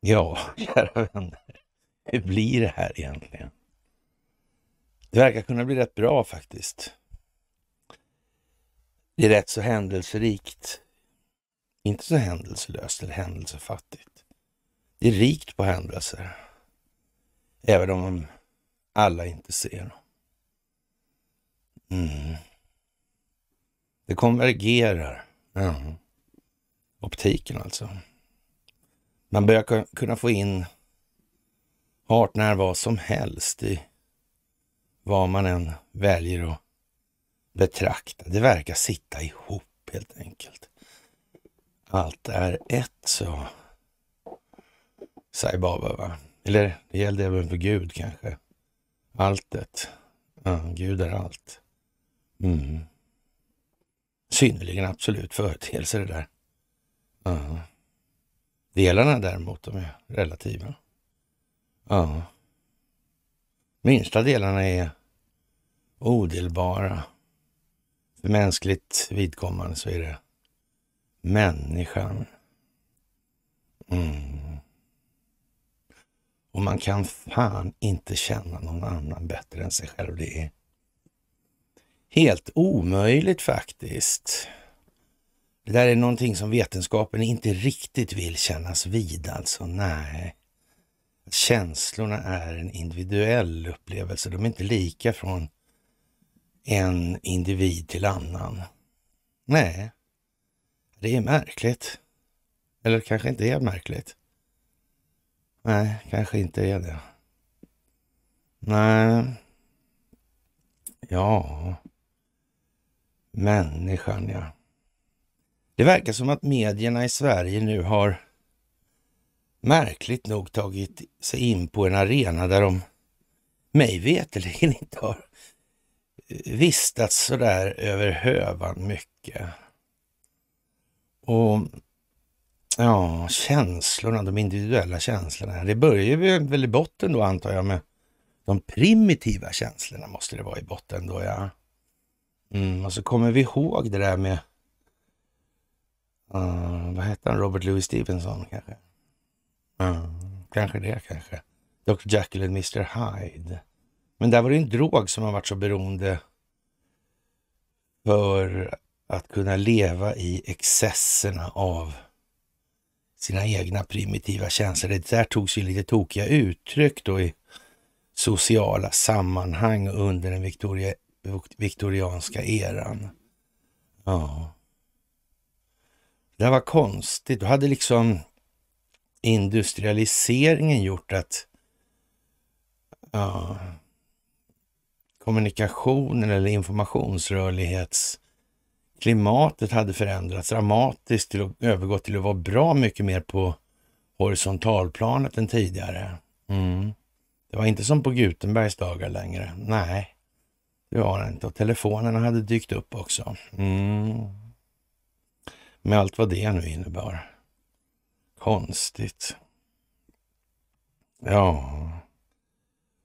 Ja, kära vänner. Hur blir det här egentligen? Det verkar kunna bli rätt bra faktiskt. Det är rätt så händelserikt. Inte så händelselöst eller händelsefattigt. Det är rikt på händelser. Även om alla inte ser dem. Mm. Det konvergerar. Mm. Optiken alltså. Man börjar kunna få in hart när vad som helst i vad man än väljer att betrakta. Det verkar sitta ihop helt enkelt. Allt är ett, så Sai Baba, va? Eller det gällde även för Gud kanske. Alltet. Ja, Gud är allt. Mm. Synnerligen absolut företeelse det där. Ja. Delarna däremot, de är relativa. Ja. Minsta delarna är odelbara. För mänskligt vidkommande så är det människan. Mm. Och man kan fan inte känna någon annan bättre än sig själv. Det är helt omöjligt faktiskt. Det där är någonting som vetenskapen inte riktigt vill kännas vid alltså. Nej. Känslorna är en individuell upplevelse. De är inte lika från en individ till annan. Nej, det är märkligt. Eller kanske inte är märkligt. Nej, kanske inte är det. Nej. Ja. Människan, ja. Det verkar som att medierna i Sverige nu har märkligt nog tagit sig in på en arena där de mig veterligen inte har vistats sådär över hövan mycket. Och Ja, känslorna, de individuella känslorna. Det börjar väl i botten då antar jag med de primitiva känslorna måste det vara i botten då ja. Mm, och så kommer vi ihåg det där med, uh, vad hette han, Robert Louis Stevenson kanske? Uh, kanske det kanske. Dr Jekyll Mr Hyde. Men där var det en drog som har varit så beroende för att kunna leva i excesserna av sina egna primitiva känslor. Det där tog sig lite tokiga uttryck då i sociala sammanhang under den viktoria, viktorianska eran. Ja. Det var konstigt. Då hade liksom industrialiseringen gjort att ja, kommunikationen eller informationsrörlighets Klimatet hade förändrats dramatiskt till att övergå till att vara bra mycket mer på horisontalplanet än tidigare. Mm. Det var inte som på Gutenbergs dagar längre. Nej, det var det inte. Och telefonerna hade dykt upp också. Mm. Med allt vad det nu innebar. Konstigt. Ja.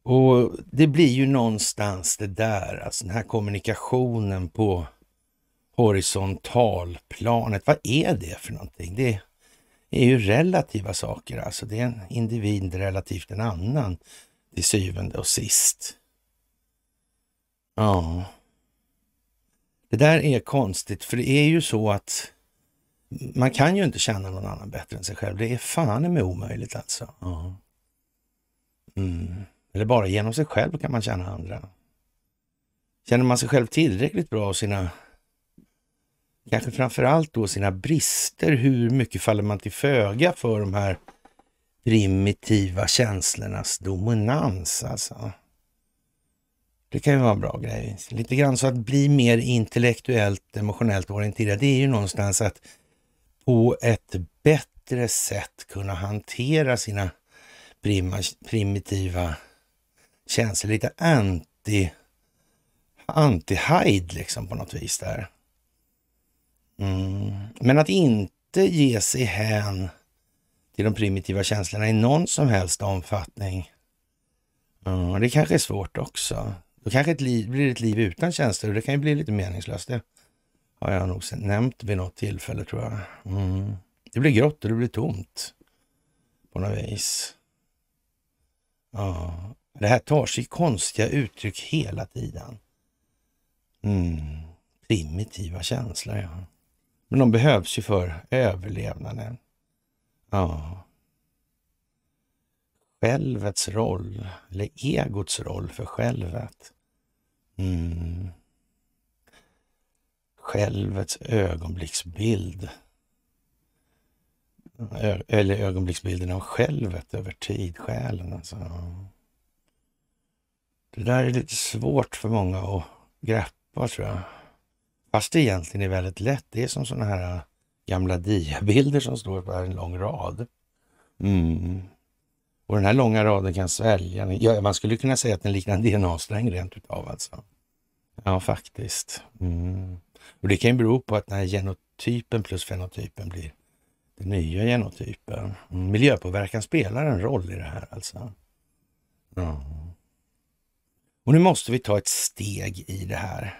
Och det blir ju någonstans det där, alltså den här kommunikationen på horisontalplanet. Vad är det för någonting? Det är ju relativa saker alltså. Det är en individ relativt en annan till syvende och sist. Ja. Det där är konstigt, för det är ju så att man kan ju inte känna någon annan bättre än sig själv. Det är fan med omöjligt alltså. Mm. Eller bara genom sig själv kan man känna andra. Känner man sig själv tillräckligt bra och sina kanske framför allt då sina brister. Hur mycket faller man till föga för de här primitiva känslornas dominans alltså? Det kan ju vara en bra grej. Lite grann så att bli mer intellektuellt, emotionellt orienterad, det är ju någonstans att på ett bättre sätt kunna hantera sina primitiva känslor. Lite anti, anti liksom på något vis där. Mm. Men att inte ge sig hän till de primitiva känslorna i någon som helst omfattning. Mm. Det kanske är svårt också. Då kanske ett liv, blir ett liv utan känslor och det kan ju bli lite meningslöst. Det har jag nog nämnt vid något tillfälle tror jag. Mm. Det blir grått och det blir tomt på något vis. Ja, det här tar sig konstiga uttryck hela tiden. Mm. Primitiva känslor, ja. Men de behövs ju för överlevnaden. Ja. Självets roll, eller egots roll för självet. Mm. Självets ögonblicksbild. Ö eller ögonblicksbilden av självet över tid, själen alltså. Det där är lite svårt för många att greppa tror jag. Fast det egentligen är väldigt lätt. Det är som sådana här äh, gamla diabilder som står på en lång rad. Mm. Och den här långa raden kan svälja. Ja, man skulle kunna säga att den liknar en DNA-sträng rent utav alltså. Ja, faktiskt. Mm. Och det kan ju bero på att den här genotypen plus fenotypen blir den nya genotypen. Mm. Miljöpåverkan spelar en roll i det här alltså. Mm. Och nu måste vi ta ett steg i det här.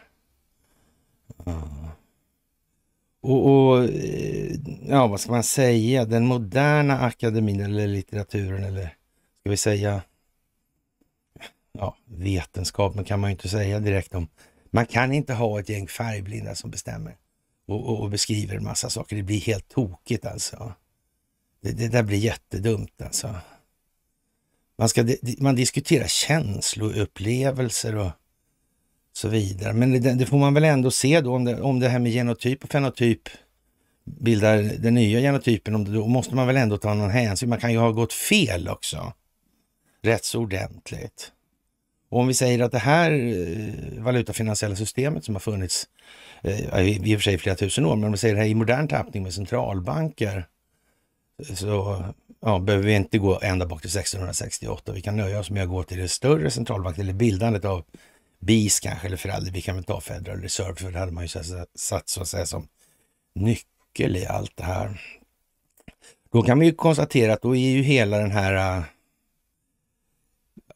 Och, och, eh, ja, vad ska man säga, den moderna akademin eller litteraturen eller ska vi säga ja, vetenskapen kan man ju inte säga direkt om. Man kan inte ha ett gäng färgblinda som bestämmer och, och, och beskriver en massa saker. Det blir helt tokigt alltså. Det, det där blir jättedumt alltså. Man, ska, man diskuterar känsloupplevelser och så vidare. Men det, det, får man väl ändå se då om det, om det här med genotyp och fenotyp bildar den nya genotypen, då måste man väl ändå ta någon hänsyn. Man kan ju ha gått fel också, rätt så ordentligt. Och om vi säger att det här eh, valutafinansiella systemet som har funnits eh, i och för sig flera tusen år, men om vi säger det här i modern tappning med centralbanker, så ja, behöver vi inte gå ända bak till 1668. Vi kan nöja oss med att gå till det större centralbanken, eller bildandet av BIS kanske, eller för all vi kan väl ta Federal Reserve, för det hade man ju satt så att säga som nyckel i allt det här. Då kan vi ju konstatera att då är ju hela den här äh,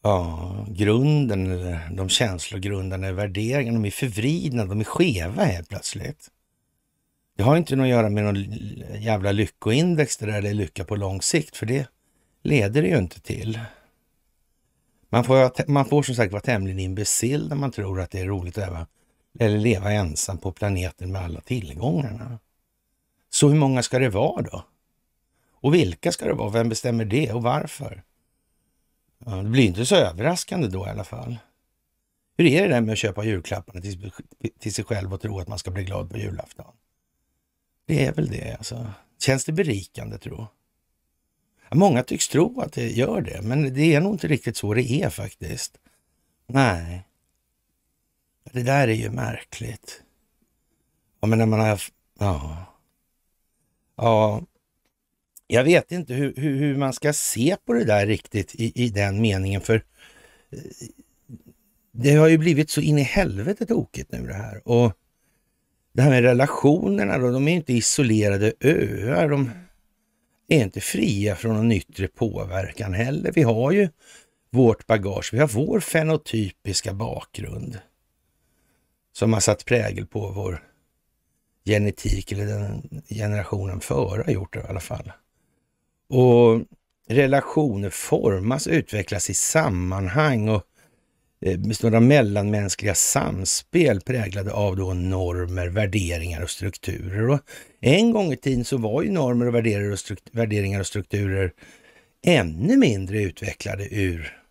ja, grunden, eller de känslogrundande värderingarna, de är förvridna, de är skeva helt plötsligt. Det har inte något att göra med någon jävla lyckoindex det där, eller lycka på lång sikt, för det leder det ju inte till. Man får, man får som sagt vara tämligen imbecill när man tror att det är roligt att öva eller leva ensam på planeten med alla tillgångarna. Så hur många ska det vara då? Och vilka ska det vara? Vem bestämmer det och varför? det blir inte så överraskande då i alla fall. Hur är det där med att köpa julklapparna till, till sig själv och tro att man ska bli glad på julafton? Det är väl det alltså. Känns det berikande tro? Många tycks tro att det gör det, men det är nog inte riktigt så det är faktiskt. Nej. Det där är ju märkligt. Ja, men när man har... Ja. Ja. Jag vet inte hur, hur, hur man ska se på det där riktigt i, i den meningen, för eh, det har ju blivit så in i helvete tokigt nu det här. Och det här med relationerna då, de är ju inte isolerade öar. De är inte fria från någon yttre påverkan heller. Vi har ju vårt bagage, vi har vår fenotypiska bakgrund som har satt prägel på vår genetik eller den generationen före har gjort det i alla fall. Och relationer formas, utvecklas i sammanhang och Eh, några mellanmänskliga samspel präglade av då normer, värderingar och strukturer. Och en gång i tiden så var ju normer och värderingar och, strukturer ännu mindre utvecklade ur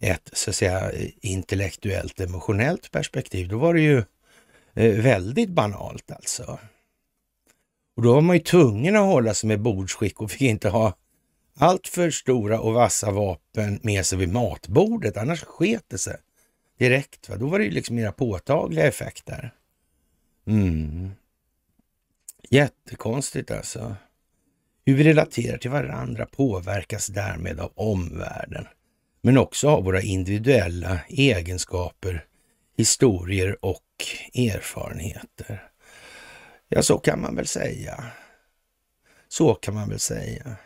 ett så att säga intellektuellt emotionellt perspektiv. Då var det ju eh, väldigt banalt alltså. Och då var man ju tvungen att hålla sig med bordsskick och fick inte ha alltför stora och vassa vapen med sig vid matbordet, annars sket det sig direkt. Va? Då var det liksom mera påtagliga effekter. Mm. Jättekonstigt alltså. Hur vi relaterar till varandra påverkas därmed av omvärlden, men också av våra individuella egenskaper, historier och erfarenheter. Ja, så kan man väl säga. Så kan man väl säga.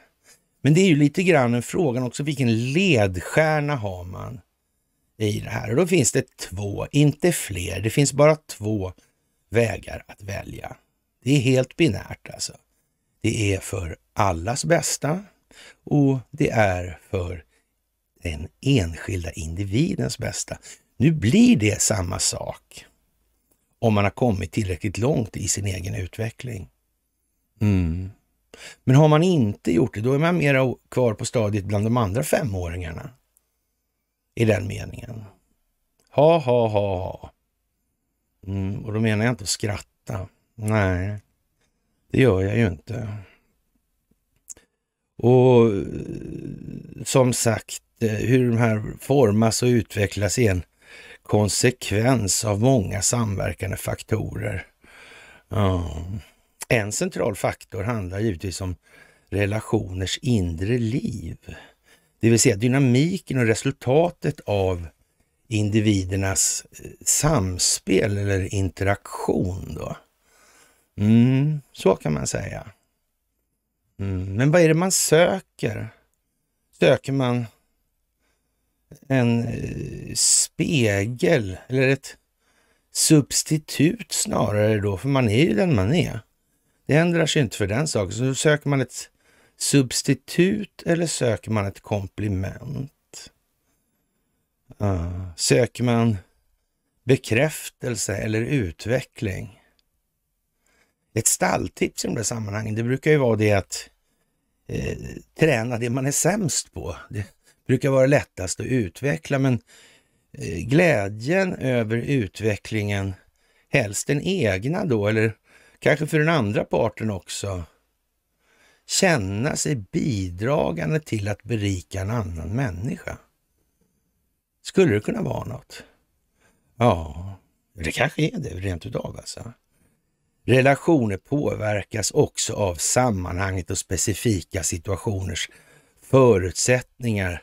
Men det är ju lite grann en fråga också, vilken ledstjärna har man i det här? Och då finns det två, inte fler, det finns bara två vägar att välja. Det är helt binärt alltså. Det är för allas bästa och det är för den enskilda individens bästa. Nu blir det samma sak om man har kommit tillräckligt långt i sin egen utveckling. Mm. Men har man inte gjort det, då är man mera kvar på stadiet bland de andra femåringarna. I den meningen. Ha, ha, ha, ha. Mm, och då menar jag inte att skratta. Nej, det gör jag ju inte. Och eh, som sagt, eh, hur de här formas och utvecklas är en konsekvens av många samverkande faktorer. Mm. En central faktor handlar givetvis om relationers inre liv, det vill säga dynamiken och resultatet av individernas eh, samspel eller interaktion. Då. Mm, så kan man säga. Mm, men vad är det man söker? Söker man en eh, spegel eller ett substitut snarare då, för man är ju den man är. Det ändrar sig alltså inte för den saken. Så söker man ett substitut eller söker man ett komplement? Uh, söker man bekräftelse eller utveckling? Ett stalltips i de där sammanhangen, det brukar ju vara det att eh, träna det man är sämst på. Det brukar vara lättast att utveckla, men eh, glädjen över utvecklingen, helst den egna då, eller kanske för den andra parten också, känna sig bidragande till att berika en annan människa. Skulle det kunna vara något? Ja, det kanske är det rent utav alltså. Relationer påverkas också av sammanhanget och specifika situationers förutsättningar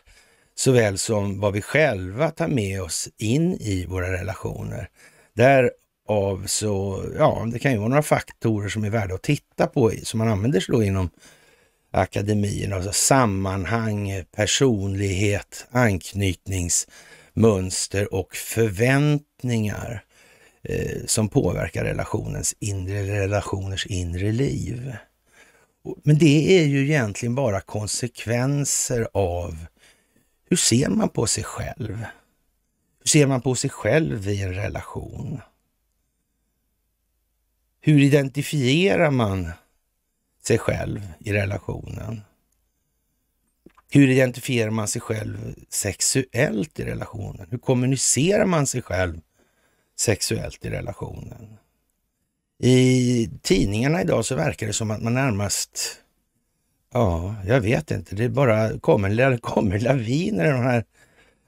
såväl som vad vi själva tar med oss in i våra relationer. Där av så, ja, det kan ju vara några faktorer som är värda att titta på som man använder sig då inom akademin, alltså sammanhang, personlighet, anknytningsmönster och förväntningar eh, som påverkar relationens inre, relationers inre liv. Men det är ju egentligen bara konsekvenser av hur ser man på sig själv? Hur ser man på sig själv i en relation? Hur identifierar man sig själv i relationen? Hur identifierar man sig själv sexuellt i relationen? Hur kommunicerar man sig själv sexuellt i relationen? I tidningarna idag så verkar det som att man närmast, ja, jag vet inte, det bara kommer, kommer laviner i den här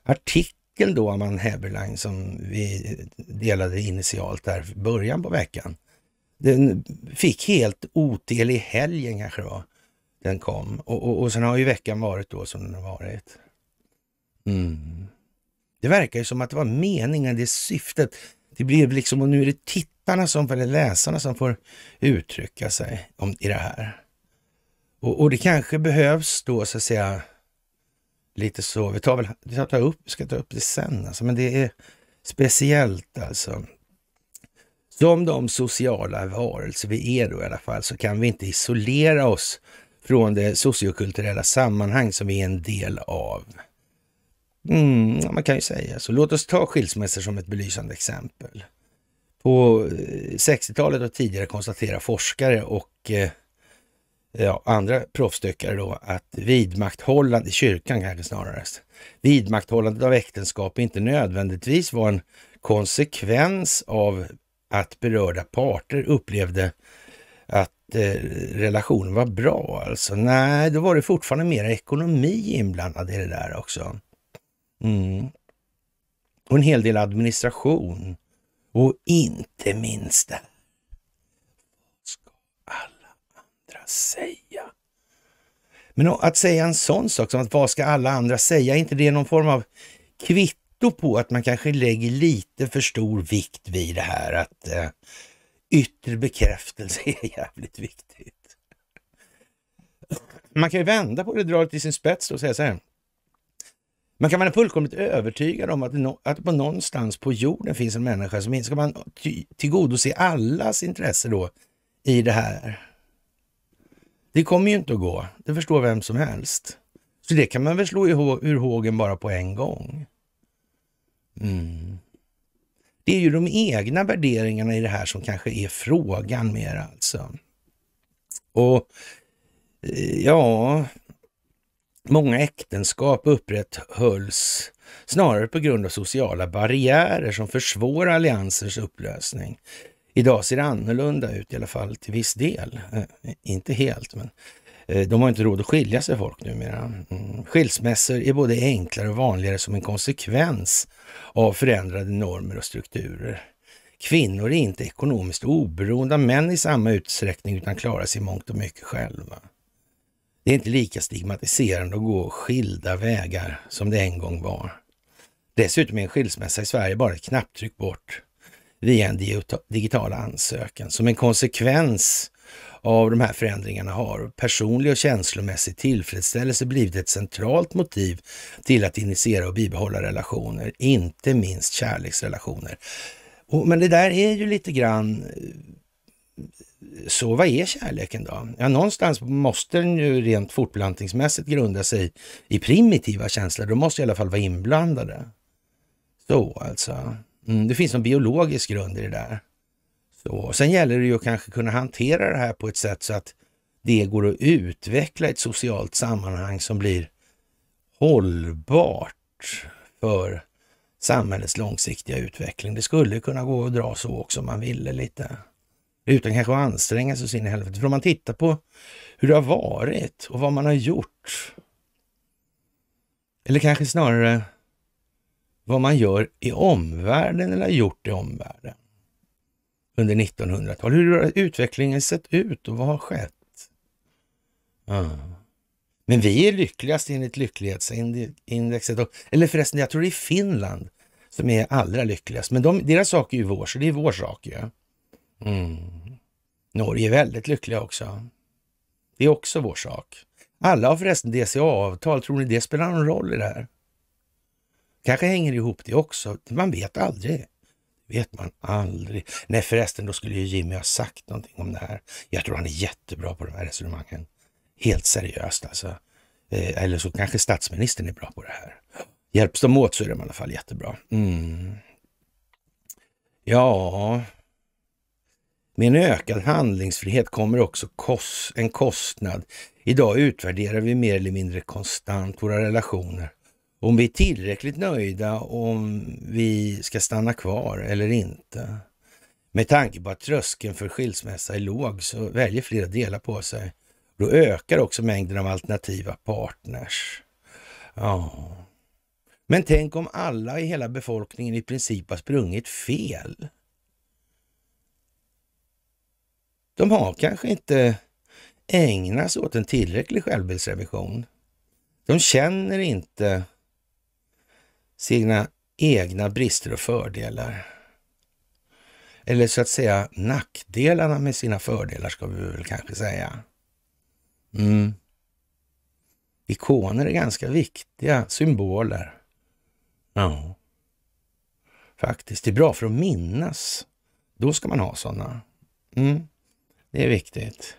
artikeln då av Heberlein som vi delade initialt där början på veckan. Den fick helt otel i helgen kanske det var, den kom. Och, och, och sen har ju veckan varit då som den har varit. Mm. Det verkar ju som att det var meningen, det syftet. Det blev liksom, och nu är det tittarna som, eller läsarna som får uttrycka sig om, i det här. Och, och det kanske behövs då så att säga lite så, vi tar väl, vi tar upp, ska ta upp det sen alltså, men det är speciellt alltså. Som de sociala varelser vi är då i alla fall så kan vi inte isolera oss från det sociokulturella sammanhang som vi är en del av. Mm, man kan ju säga så. Låt oss ta skilsmässor som ett belysande exempel. På 60-talet eh, och tidigare konstaterar forskare och eh, ja, andra proffsdyckare då att vidmakthållande, i kyrkan kanske snarare, vidmakthållandet av äktenskap inte nödvändigtvis var en konsekvens av att berörda parter upplevde att eh, relationen var bra alltså. Nej, då var det fortfarande mer ekonomi inblandad i det där också. Mm. Och en hel del administration. Och inte minst det Vad ska alla andra säga? Men att säga en sån sak som att vad ska alla andra säga? Är inte det någon form av kvitt kvitto på att man kanske lägger lite för stor vikt vid det här att eh, yttre bekräftelse är jävligt viktigt. Man kan ju vända på det, och dra det till sin spets och säga så här. Man kan vara fullkomligt övertygad om att, no, att på någonstans på jorden finns en människa som ska man ty, tillgodose allas intresse då i det här. Det kommer ju inte att gå. Det förstår vem som helst. Så det kan man väl slå ur hågen bara på en gång. Mm. Det är ju de egna värderingarna i det här som kanske är frågan mer alltså. Och eh, ja, många äktenskap upprätthölls snarare på grund av sociala barriärer som försvårar alliansers upplösning. Idag ser det annorlunda ut, i alla fall till viss del. Eh, inte helt, men eh, de har inte råd att skilja sig folk numera. Mm. Skilsmässor är både enklare och vanligare som en konsekvens av förändrade normer och strukturer. Kvinnor är inte ekonomiskt oberoende av män i samma utsträckning utan klarar sig mångt och mycket själva. Det är inte lika stigmatiserande att gå skilda vägar som det en gång var. Dessutom är en skilsmässa i Sverige bara ett knapptryck bort via en digital ansökan som en konsekvens av de här förändringarna har personlig och känslomässig tillfredsställelse blivit ett centralt motiv till att initiera och bibehålla relationer, inte minst kärleksrelationer. Och, men det där är ju lite grann eh, så vad är kärleken då? Ja, någonstans måste den ju rent fortplantningsmässigt grunda sig i primitiva känslor. De måste i alla fall vara inblandade. Så alltså. Mm, det finns en biologisk grund i det där. Så. Sen gäller det ju att kanske kunna hantera det här på ett sätt så att det går att utveckla ett socialt sammanhang som blir hållbart för samhällets långsiktiga utveckling. Det skulle kunna gå att dra så också om man ville lite. Utan kanske att anstränga sig så in i helvete. För om man tittar på hur det har varit och vad man har gjort. Eller kanske snarare vad man gör i omvärlden eller har gjort i omvärlden under 1900-talet. Hur har utvecklingen sett ut och vad har skett? Ja. Men vi är lyckligast enligt lycklighetsindexet. Eller förresten, jag tror det är Finland som är allra lyckligast. Men de, deras sak är ju vår, så det är vår sak ju. Ja. Mm. Norge är väldigt lyckliga också. Det är också vår sak. Alla har förresten DCA-avtal. Tror ni det spelar någon roll i det här? Kanske hänger det ihop det också. Man vet aldrig vet man aldrig. Nej förresten, då skulle ju Jimmy ha sagt någonting om det här. Jag tror han är jättebra på de här resonemangen. Helt seriöst alltså. Eh, eller så kanske statsministern är bra på det här. Hjälps de åt så är de i alla fall jättebra. Mm. Ja, med en ökad handlingsfrihet kommer också kost, en kostnad. Idag utvärderar vi mer eller mindre konstant våra relationer om vi är tillräckligt nöjda om vi ska stanna kvar eller inte. Med tanke på att tröskeln för skilsmässa är låg så väljer flera att dela på sig. Då ökar också mängden av alternativa partners. Ja. Men tänk om alla i hela befolkningen i princip har sprungit fel. De har kanske inte ägnat sig åt en tillräcklig självbildsrevision. De känner inte sina egna brister och fördelar. Eller så att säga nackdelarna med sina fördelar ska vi väl kanske säga. Mm. Ikoner är ganska viktiga symboler. Ja, faktiskt. Det är bra för att minnas. Då ska man ha sådana. Mm. Det är viktigt.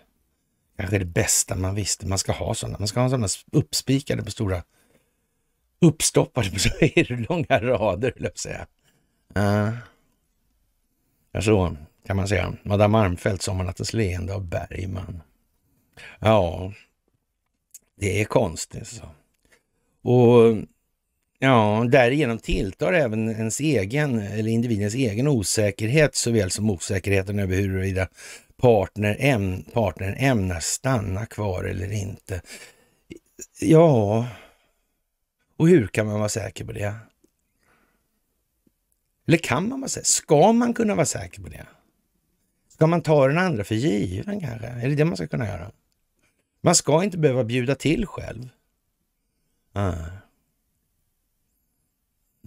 Kanske det bästa man visste. Man ska ha sådana. Man ska ha sådana uppspikade på stora uppstoppade på så långa rader, höll jag säga. Ja, så kan man säga. Madame Armfelt, Sommarnattens leende av Bergman. Ja, det är konstigt. Så. Och ja, därigenom tilltar även ens egen, eller individens egen osäkerhet såväl som osäkerheten över huruvida partner partnern ämnar stanna kvar eller inte. Ja, och hur kan man vara säker på det? Eller kan man vara säker? Ska man kunna vara säker på det? Ska man ta den andra för given kanske? Är det det man ska kunna göra? Man ska inte behöva bjuda till själv. Ah.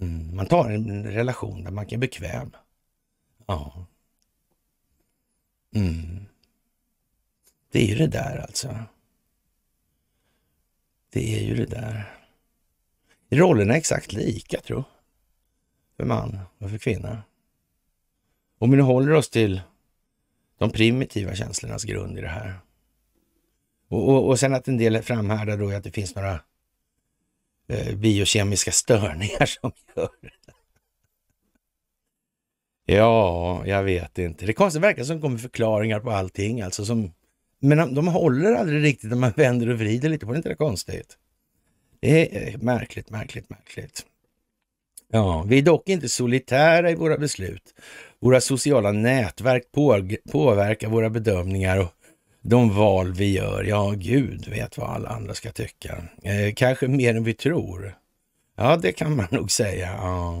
Mm. Man tar en relation där man kan bekväm. Ja. Mm. Det är ju det där alltså. Det är ju det där rollerna är exakt lika, tror För man och för kvinna. Om vi nu håller oss till de primitiva känslornas grund i det här. Och, och, och sen att en del framhärdar då i att det finns några eh, biokemiska störningar som gör Ja, jag vet inte. Det konstigt verkar som det kommer förklaringar på allting alltså. Som, men de, de håller aldrig riktigt när man vänder och vrider lite på det. är inte det konstigt? Det är eh, märkligt, märkligt, märkligt. Ja, vi är dock inte solitära i våra beslut. Våra sociala nätverk påverkar våra bedömningar och de val vi gör. Ja, Gud vet vad alla andra ska tycka. Eh, kanske mer än vi tror. Ja, det kan man nog säga. Ja.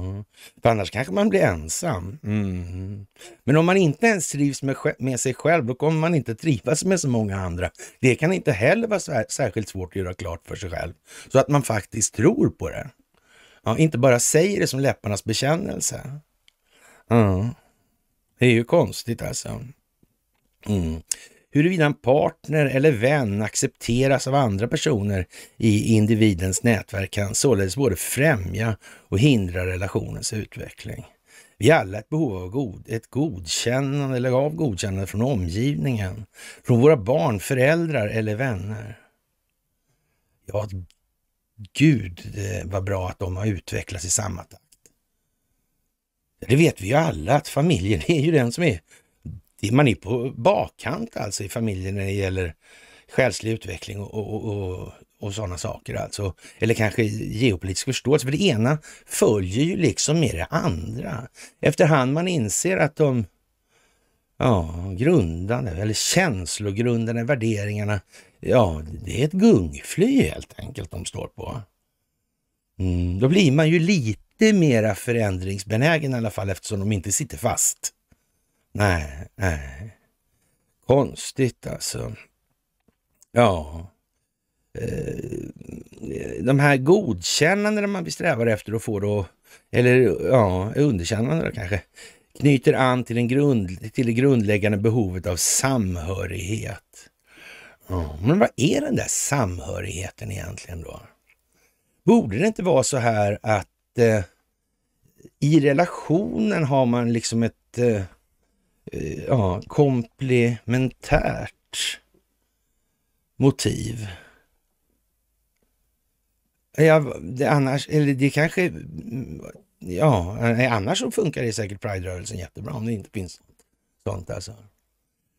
För annars kanske man blir ensam. Mm. Men om man inte ens trivs med, med, sig själv, då kommer man inte trivas med så många andra. Det kan inte heller vara särskilt svårt att göra klart för sig själv, så att man faktiskt tror på det. Ja, inte bara säger det som läpparnas bekännelse. Ja. Det är ju konstigt alltså. Mm huruvida en partner eller vän accepteras av andra personer i individens nätverk kan således både främja och hindra relationens utveckling. Vi alla ett behov av god, ett godkännande eller av godkännande från omgivningen, från våra barn, föräldrar eller vänner. Ja, gud eh, vad bra att de har utvecklats i samma takt. Det vet vi ju alla att familjen är ju den som är man är på bakkant alltså i familjen när det gäller själslig utveckling och, och, och, och sådana saker alltså. Eller kanske geopolitisk förståelse, för det ena följer ju liksom med det andra. Efterhand man inser att de ja, grundande eller känslogrundande värderingarna, ja, det är ett gungfly helt enkelt de står på. Mm, då blir man ju lite mera förändringsbenägen i alla fall eftersom de inte sitter fast Nej, nej. Konstigt alltså. Ja. Eh, de här godkännanden man strävar efter att få då, eller ja, underkännanden kanske, knyter an till, en grund, till det grundläggande behovet av samhörighet. Ja, men vad är den där samhörigheten egentligen då? Borde det inte vara så här att eh, i relationen har man liksom ett eh, Eh, ja, komplementärt motiv. Ja, det annars, eller det kanske, ja, eh, annars så funkar det säkert Pride-rörelsen jättebra om det inte finns sånt alltså.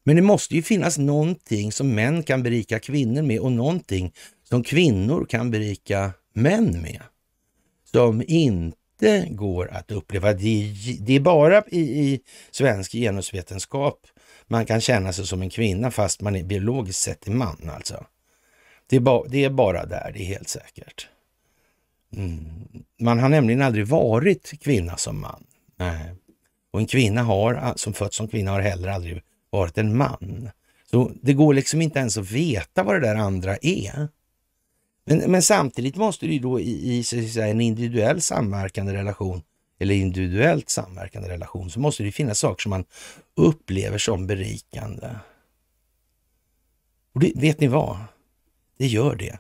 Men det måste ju finnas någonting som män kan berika kvinnor med och någonting som kvinnor kan berika män med. Som inte inte går att uppleva. Det är bara i, i svensk genusvetenskap man kan känna sig som en kvinna fast man är biologiskt sett är man alltså. Det är, ba, det är bara där, det är helt säkert. Mm. Man har nämligen aldrig varit kvinna som man. Nej. Och en kvinna har, som fötts som kvinna har heller aldrig varit en man. Så det går liksom inte ens att veta vad det där andra är. Men, men samtidigt måste det ju då i, i säga, en individuell samverkande relation eller individuellt samverkande relation så måste det finnas saker som man upplever som berikande. Och det, vet ni vad? Det gör det.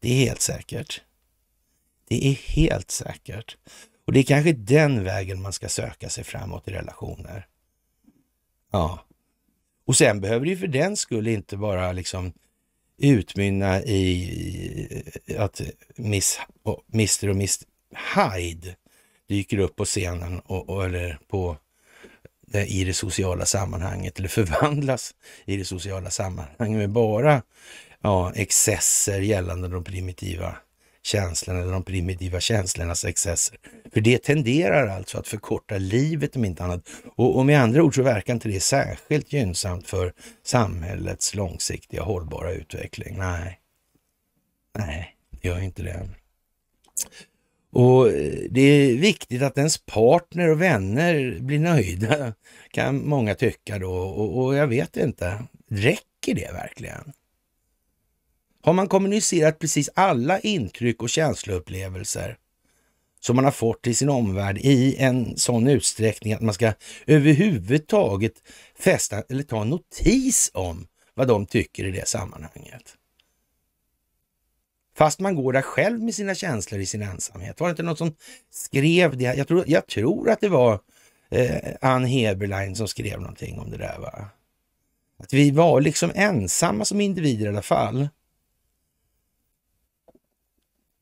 Det är helt säkert. Det är helt säkert. Och det är kanske den vägen man ska söka sig framåt i relationer. Ja. Och sen behöver det ju för den skull inte bara liksom utmynna i att Miss, Mr och Miss Hyde dyker upp på scenen och, och, eller på, eh, i det sociala sammanhanget eller förvandlas i det sociala sammanhanget med bara ja, excesser gällande de primitiva känslorna, eller de primitiva känslornas excesser. För det tenderar alltså att förkorta livet om inte annat. Och, och med andra ord så verkar inte det särskilt gynnsamt för samhällets långsiktiga hållbara utveckling. Nej, nej, det gör inte det. Och eh, det är viktigt att ens partner och vänner blir nöjda, kan många tycka då. Och, och jag vet inte, räcker det verkligen? har man kommunicerat precis alla intryck och känsloupplevelser som man har fått i sin omvärld i en sån utsträckning att man ska överhuvudtaget fästa eller ta notis om vad de tycker i det sammanhanget. Fast man går där själv med sina känslor i sin ensamhet. Var det inte någon som skrev det? Jag tror, jag tror att det var eh, Ann Heberlein som skrev någonting om det där. va? Att vi var liksom ensamma som individer i alla fall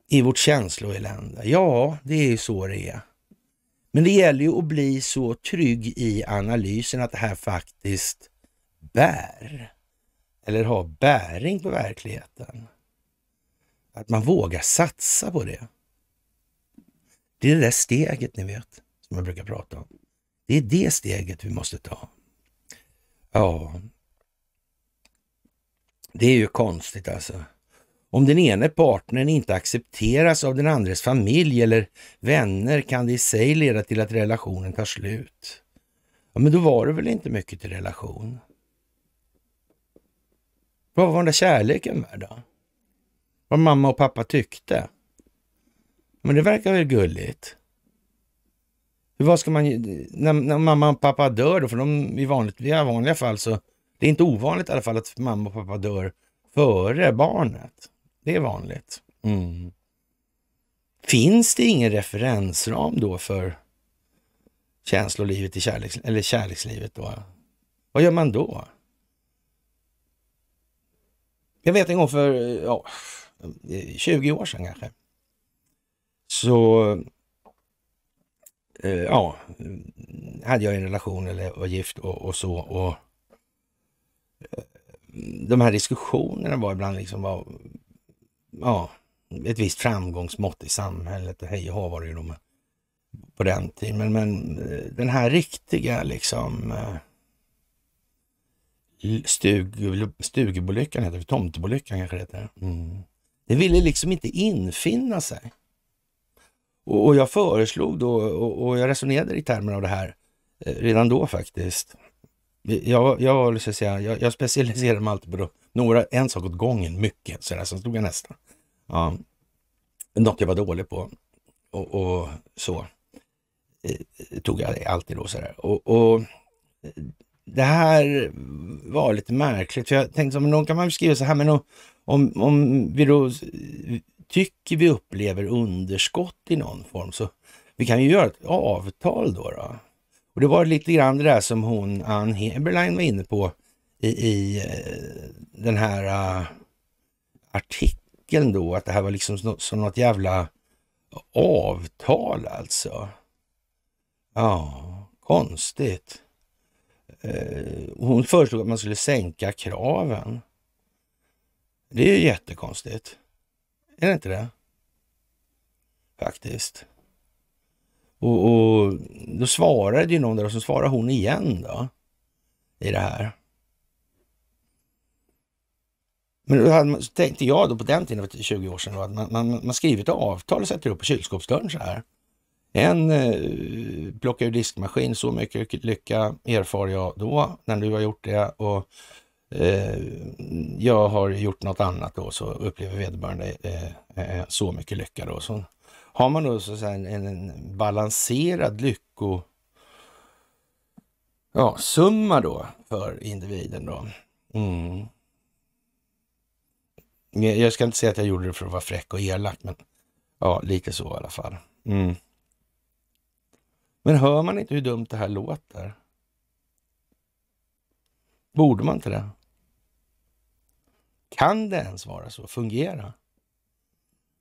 i vårt känsloelände. Ja, det är ju så det är. Men det gäller ju att bli så trygg i analysen att det här faktiskt bär. Eller har bäring på verkligheten. Att man vågar satsa på det. Det är det där steget ni vet, som jag brukar prata om. Det är det steget vi måste ta. Ja. Det är ju konstigt alltså. Om den ene partnern inte accepteras av den andres familj eller vänner kan det i sig leda till att relationen tar slut. Ja, men då var det väl inte mycket till relation? Vad var den där kärleken värd då? Vad mamma och pappa tyckte? Men det verkar väl gulligt? Vad ska man, när, när mamma och pappa dör då, för de i vanligt, i vanliga fall så, det är inte ovanligt i alla fall att mamma och pappa dör före barnet. Det är vanligt. Mm. Finns det ingen referensram då för känslolivet i kärleks, eller kärlekslivet då? Vad gör man då? Jag vet en gång för ja, 20 år sedan kanske. Så eh, ja, hade jag en relation eller var gift och, och så. Och, eh, de här diskussionerna var ibland liksom, vad, ja, ett visst framgångsmått i samhället och hej och var det ju de på den tiden. Men, men eh, den här riktiga liksom eh, stug, Stugebolyckan heter det, Tomtebolyckan kanske det heter. Mm. Det ville liksom inte infinna sig. Och, och jag föreslog då, och, och, jag resonerade i termer av det här eh, redan då faktiskt. Jag, jag, jag, jag specialiserade mig alltid på några, en sak åt gången, mycket, så där, stod jag nästan. Ja. Något jag var dålig på och, och så eh, tog jag alltid då sådär. Och, och, det här var lite märkligt, för jag tänkte så, men någon kan man skriva så här, men om, om vi då tycker vi upplever underskott i någon form så vi kan ju göra ett avtal då. då. Och det var lite grann det där som hon Ann Heberlein var inne på i, i eh, den här uh, ah, artikeln artikeln då, att det här var liksom som något jävla avtal alltså. Ja, konstigt. Eh, hon föreslog att man skulle sänka kraven. Det är ju jättekonstigt. Är det inte det? Faktiskt. Och, och då svarade ju någon där och så svarade hon igen då i det här. Men så tänkte jag då på den tiden, för 20 år sedan, då, att man, man, man skriver ett avtal och sätter upp på kylskåpsdörren så här. En eh, plockar ur diskmaskin, så mycket lycka erfar jag då när du har gjort det och eh, jag har gjort något annat då så upplever vederbörande eh, eh, så mycket lycka då. Så har man då så att en, en balanserad lycko ja, summa då för individen då. Mm. Jag ska inte säga att jag gjorde det för att vara fräck och elak, men ja, lite så i alla fall. Mm. Men hör man inte hur dumt det här låter? Borde man inte det? Kan det ens vara så? Fungera?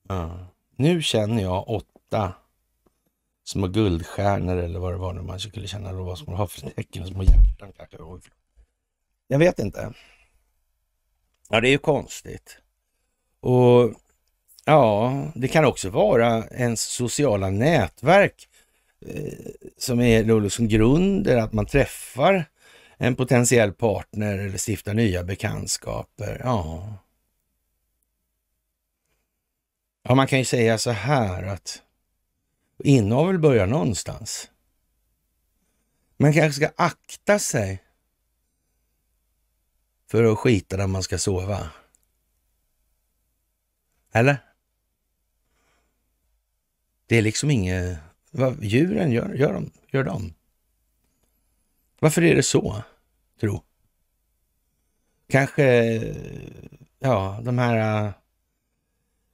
Ja, Nu känner jag åtta små guldstjärnor eller vad det var man skulle känna då, vad små havstecken, små hjärtan kanske. Jag vet inte. Ja, det är ju konstigt. Och ja, det kan också vara ens sociala nätverk eh, som är då liksom grunden, att man träffar en potentiell partner eller stiftar nya bekantskaper. Ja. ja, man kan ju säga så här att inavel börjar någonstans. Man kanske ska akta sig för att skita där man ska sova. Eller? Det är liksom inget... Vad djuren gör, gör, de, gör de? Varför är det så, tro? Kanske, ja, de här äh,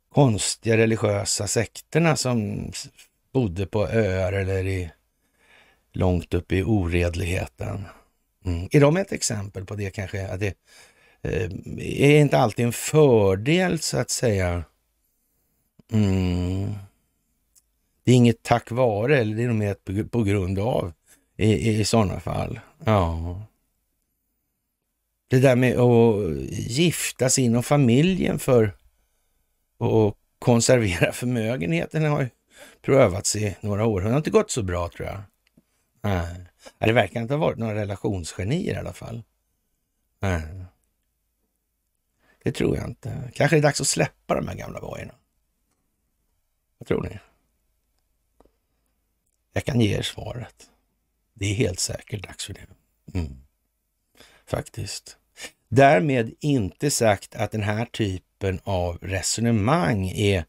konstiga religiösa sekterna som bodde på öar eller i, långt upp i oredligheten. Mm. Är de ett exempel på det kanske? Att det eh, är inte alltid en fördel så att säga Mm. Det är inget tack vare, eller det är nog mer på grund av i, i, i sådana fall. Ja. Det där med att gifta sig inom familjen för att konservera förmögenheten har ju prövats i några år. Det har inte gått så bra tror jag. Nej. Det verkar inte ha varit några relationsgenier i alla fall. Nej. Det tror jag inte. Kanske är det dags att släppa de här gamla bojorna. Vad tror ni? Jag kan ge er svaret. Det är helt säkert dags för det. Mm. Faktiskt. Därmed inte sagt att den här typen av resonemang är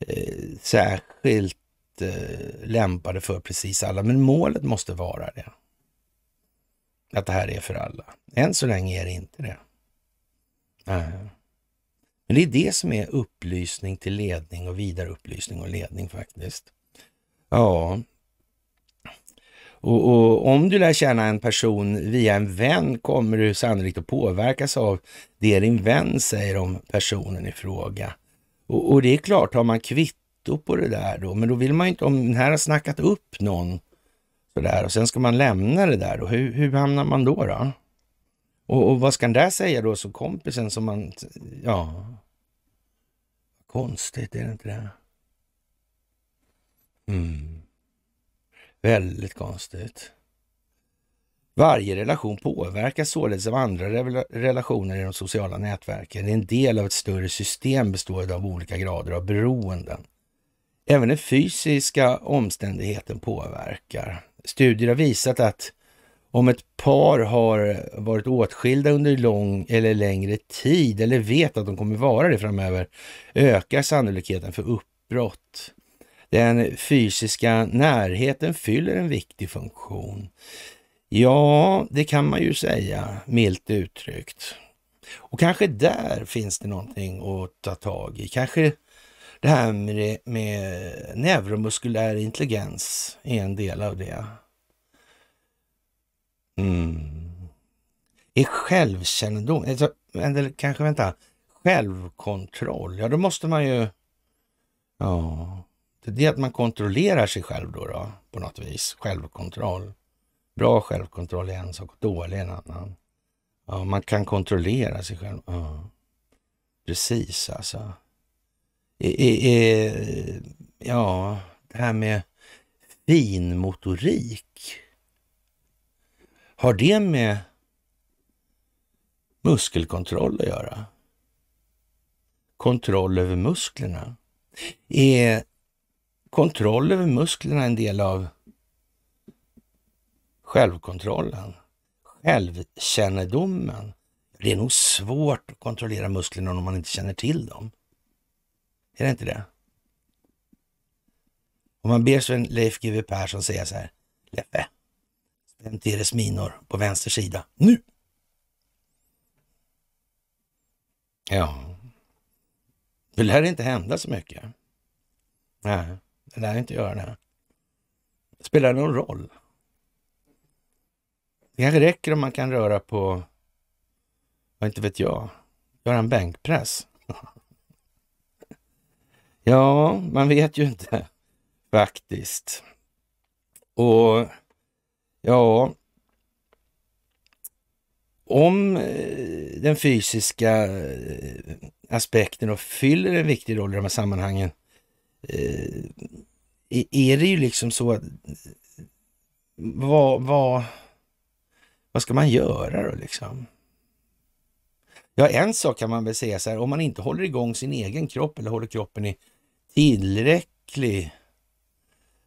eh, särskilt eh, lämpade för precis alla, men målet måste vara det. Att det här är för alla. Än så länge är det inte det. Äh. Men det är det som är upplysning till ledning och vidare upplysning och ledning faktiskt. Ja. Och, och, om du lär känna en person via en vän kommer du sannolikt att påverkas av det din vän säger om personen i fråga. Och, och det är klart, har man kvitto på det där då, men då vill man ju inte, om den här har snackat upp någon sådär och sen ska man lämna det där då, hur, hur hamnar man då? då? Och, och, vad ska den där säga då, så kompisen som man... Ja, Konstigt, är det inte det? Mm. Väldigt konstigt. Varje relation påverkas således av andra re relationer i de sociala nätverken. En del av ett större system består av olika grader av beroenden. Även den fysiska omständigheten påverkar. Studier har visat att om ett par har varit åtskilda under lång eller längre tid eller vet att de kommer vara det framöver ökar sannolikheten för uppbrott. Den fysiska närheten fyller en viktig funktion. Ja, det kan man ju säga, milt uttryckt. Och kanske där finns det någonting att ta tag i. Kanske det här med, med neuromuskulär intelligens är en del av det. Mm. Är självkännedom, eller alltså, kanske vänta, självkontroll, ja då måste man ju, ja, det är att man kontrollerar sig själv då, då på något vis, självkontroll. Bra självkontroll är en sak, dålig är en annan. Ja, man kan kontrollera sig själv. Ja. Precis alltså. E, e, ja, det här med finmotorik. Har det med muskelkontroll att göra? Kontroll över musklerna? Är kontroll över musklerna en del av självkontrollen? Självkännedomen? Det är nog svårt att kontrollera musklerna om man inte känner till dem. Är det inte det? Om man ber Sven Leif GW Persson säga så här, Leffe, Penteres minor på vänster sida nu. Ja, det lär inte hända så mycket. Nej, det lär inte göra det. Spelar det någon roll? Det kanske räcker om man kan röra på, vad inte vet jag, göra en bänkpress. ja, man vet ju inte faktiskt. Och Ja, om eh, den fysiska eh, aspekten och fyller en viktig roll i de här sammanhangen, eh, är det ju liksom så att vad, vad, vad ska man göra då liksom? Ja, en sak kan man väl säga så här, om man inte håller igång sin egen kropp eller håller kroppen i tillräcklig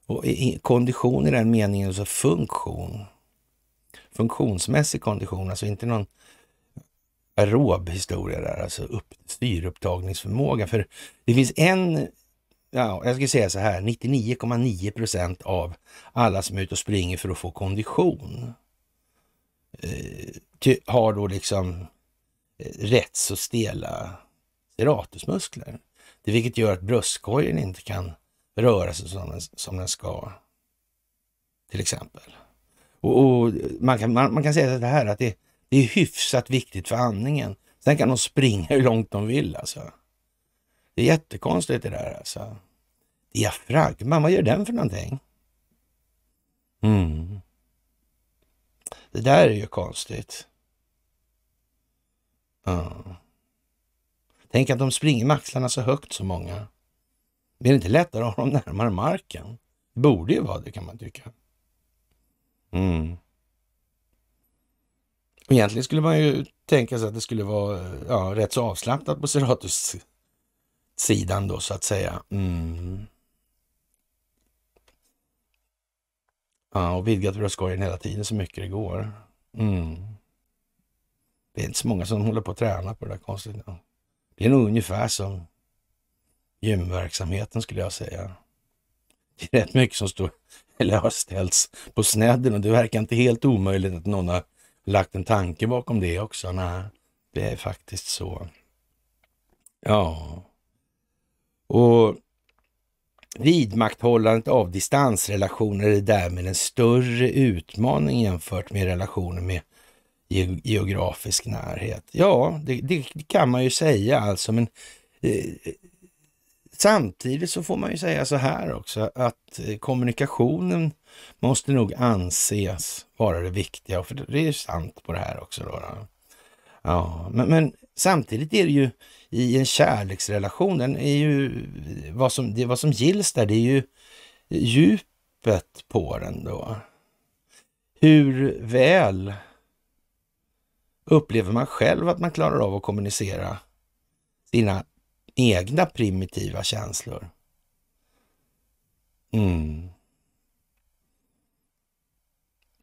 och kondition i den meningen, alltså funktion. Funktionsmässig kondition, alltså inte någon aerob historia där, alltså upp, styrupptagningsförmåga. För det finns en, ja, jag skulle säga så här, 99,9 procent av alla som är ute och springer för att få kondition eh, har då liksom eh, rätt så stela seratusmuskler. Det vilket gör att bröstkorgen inte kan röra sig som den, som den ska. Till exempel. Och, och man, kan, man, man, kan säga det här att det, det är hyfsat viktigt för andningen. Sen kan de springa hur långt de vill alltså. Det är jättekonstigt det där alltså. Diafragman, vad gör den för någonting? Mm. Det där är ju konstigt. Ja. Tänk att de springer med axlarna så högt så många. Det är inte lättare att ha dem närmare marken. Det borde ju vara det kan man tycka. Mm. Egentligen skulle man ju tänka sig att det skulle vara ja, rätt så avslappnat på Ceratus sidan då så att säga. Mm. Ja, och vidgat bröstkorgen hela tiden så mycket det går. Mm. Det är inte så många som håller på att träna på det där konstigt. Det är nog ungefär som gymverksamheten skulle jag säga. Det är rätt mycket som står, eller har ställts på snedden och det verkar inte helt omöjligt att någon har lagt en tanke bakom det också. Nej, det är faktiskt så. Ja. Och vidmakthållandet av distansrelationer är därmed en större utmaning jämfört med relationer med geografisk närhet. Ja, det, det kan man ju säga alltså, men eh, Samtidigt så får man ju säga så här också att eh, kommunikationen måste nog anses vara det viktiga. För det är ju sant på det här också. Då, Ja, men, men, samtidigt är det ju i en kärleksrelation, den är ju vad som, det vad som gills där, det är ju djupet på den då. Hur väl upplever man själv att man klarar av att kommunicera sina egna primitiva känslor. Mm.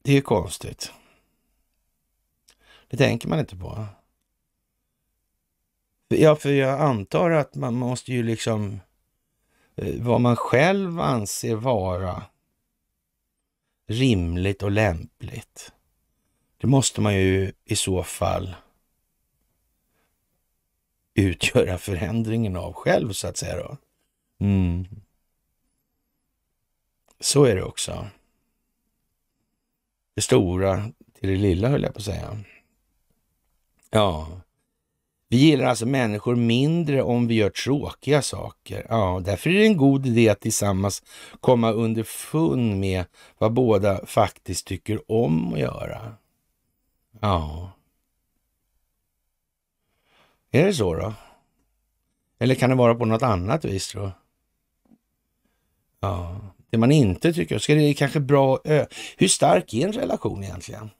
Det är konstigt. Det tänker man inte på. Ja, för jag antar att man måste ju liksom eh, vad man själv anser vara rimligt och lämpligt. Det måste man ju i så fall utgöra förändringen av själv så att säga. Då. Mm. Så är det också. Det stora till det lilla höll jag på att säga. Ja. Vi gillar alltså människor mindre om vi gör tråkiga saker. Ja, därför är det en god idé att tillsammans komma underfund med vad båda faktiskt tycker om att göra. Ja. Är det så då? Eller kan det vara på något annat vis tror Ja, det man inte tycker. Ska det kanske bra... Ö Hur stark är en relation egentligen?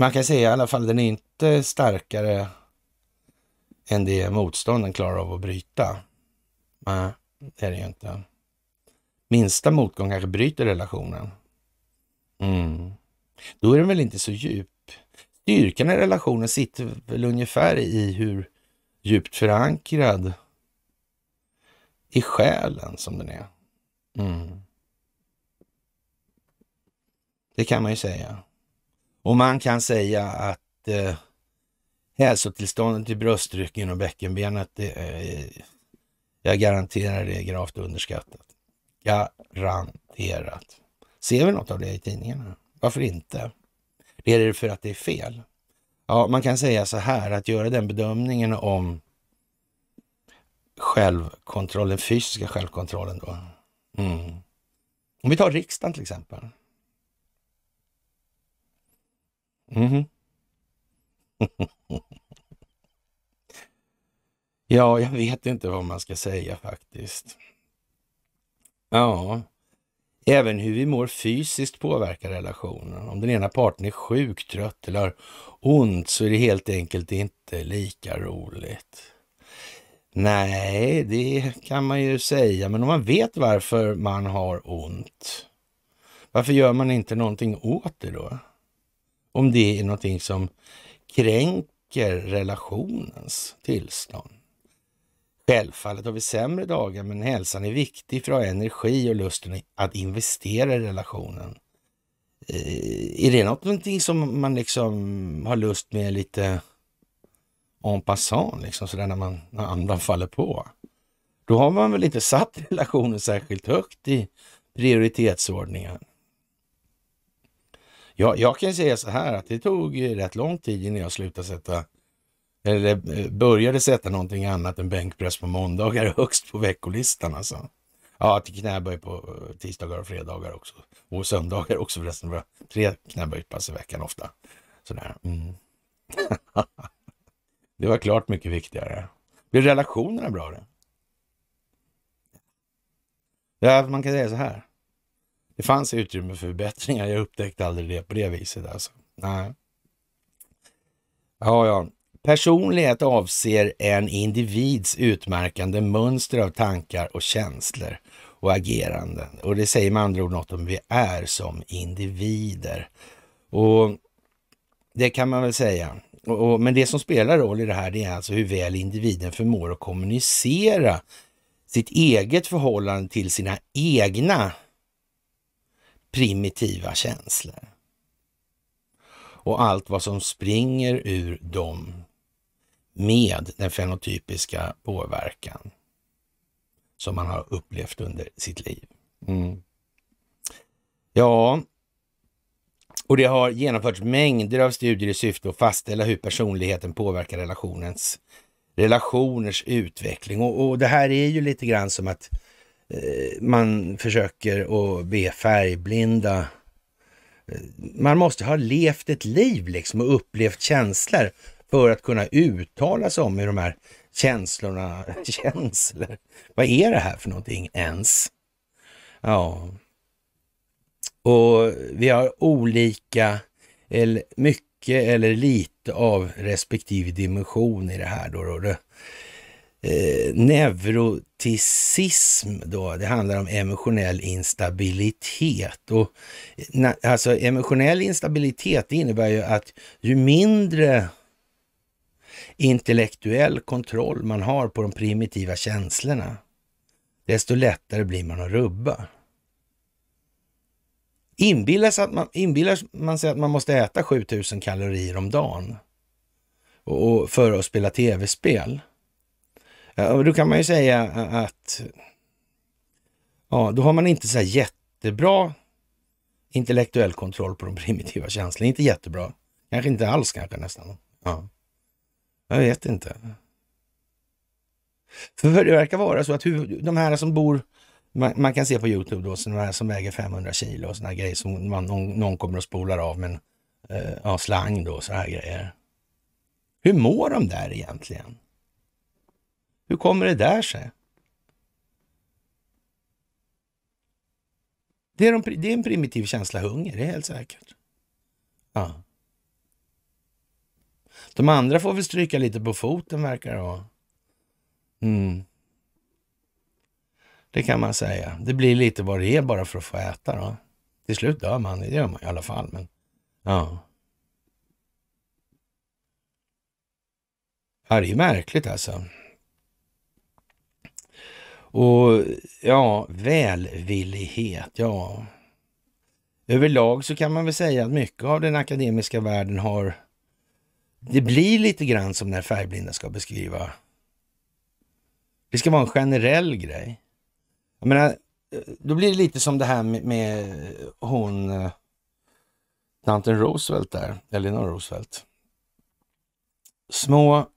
Man kan säga i alla fall, den är inte starkare än det motstånden klarar av att bryta. Nej, det är det ju inte. Minsta motgång kanske bryter relationen. Mm. Då är den väl inte så djup styrkan i relationen sitter väl ungefär i hur djupt förankrad i själen som den är. Mm. Det kan man ju säga. Och man kan säga att eh, hälsotillståndet i bröstryggen och bäckenbenet, det är, jag garanterar det, är gravt underskattat. Garanterat. Ser vi något av det i tidningarna? Varför inte? Det är det för att det är fel. Ja, man kan säga så här, att göra den bedömningen om självkontrollen, den fysiska självkontrollen då. Mm. Om vi tar riksdagen till exempel. Mm. ja, jag vet inte vad man ska säga faktiskt. Ja, Även hur vi mår fysiskt påverkar relationen. Om den ena parten är sjuk, trött eller har ont så är det helt enkelt inte lika roligt. Nej, det kan man ju säga, men om man vet varför man har ont, varför gör man inte någonting åt det då? Om det är någonting som kränker relationens tillstånd. Självfallet har vi sämre dagar, men hälsan är viktig för att ha energi och lusten att investera i relationen. Eh, är det någonting som man liksom har lust med lite en passant, liksom sådär när, man, när andan faller på? Då har man väl inte satt relationen särskilt högt i prioritetsordningen. Ja, jag kan säga så här att det tog rätt lång tid innan jag slutade sätta eller eh, började sätta någonting annat än bänkpress på måndagar högst på veckolistan alltså. Ja, till knäböj på eh, tisdagar och fredagar också. Och söndagar också förresten. tre knäböjspass i veckan ofta. Sådär. Mm. det var klart mycket viktigare. Blir relationerna bra då? Ja, man kan säga så här. Det fanns utrymme för förbättringar. Jag upptäckte aldrig det på det viset alltså. Nej. Ja, ja. Personlighet avser en individs utmärkande mönster av tankar och känslor och ageranden. Och det säger med andra ord något om vi är som individer. Och det kan man väl säga. Och, men det som spelar roll i det här, det är alltså hur väl individen förmår att kommunicera sitt eget förhållande till sina egna primitiva känslor. Och allt vad som springer ur dem med den fenotypiska påverkan som man har upplevt under sitt liv. Mm. Ja, och det har genomförts mängder av studier i syfte att fastställa hur personligheten påverkar relationens, relationers utveckling. Och, och det här är ju lite grann som att eh, man försöker att be färgblinda eh, man måste ha levt ett liv liksom och upplevt känslor för att kunna uttala sig om hur de här känslorna, känslor, vad är det här för någonting ens? Ja, och vi har olika, eller mycket eller lite av respektive dimension i det här då. då. Det, eh, neuroticism då, det handlar om emotionell instabilitet. Och, eh, na, alltså emotionell instabilitet innebär ju att ju mindre intellektuell kontroll man har på de primitiva känslorna, desto lättare blir man att rubba. Inbillar, att man, inbillar man sig att man måste äta 7000 kalorier om dagen och, och för att spela tv-spel, ja, då kan man ju säga att ja, då har man inte så här jättebra intellektuell kontroll på de primitiva känslorna. Inte jättebra. Kanske inte alls kanske nästan. Ja. Jag vet inte. För det verkar vara så att hur, de här som bor, man, man, kan se på Youtube då, så de här som väger 500 kilo och sådana grejer som man, någon, någon, kommer och spolar av med en eh, ja, slang då, så här grejer. Hur mår de där egentligen? Hur kommer det där sig? Det är, de, det är en primitiv känsla, hunger, det är helt säkert. Ja. De andra får väl stryka lite på foten verkar det vara. Mm. Det kan man säga. Det blir lite vad det är bara för att få äta då. Till slut dör man, det gör man i alla fall. Men, ja. ja, det är märkligt alltså. Och ja, välvillighet, ja. Överlag så kan man väl säga att mycket av den akademiska världen har det blir lite grann som när färgblinda ska beskriva. Det ska vara en generell grej. Jag menar, eh, då blir det lite som det här med, med hon, eh, tanten Roosevelt där, Eleanor Roosevelt. Små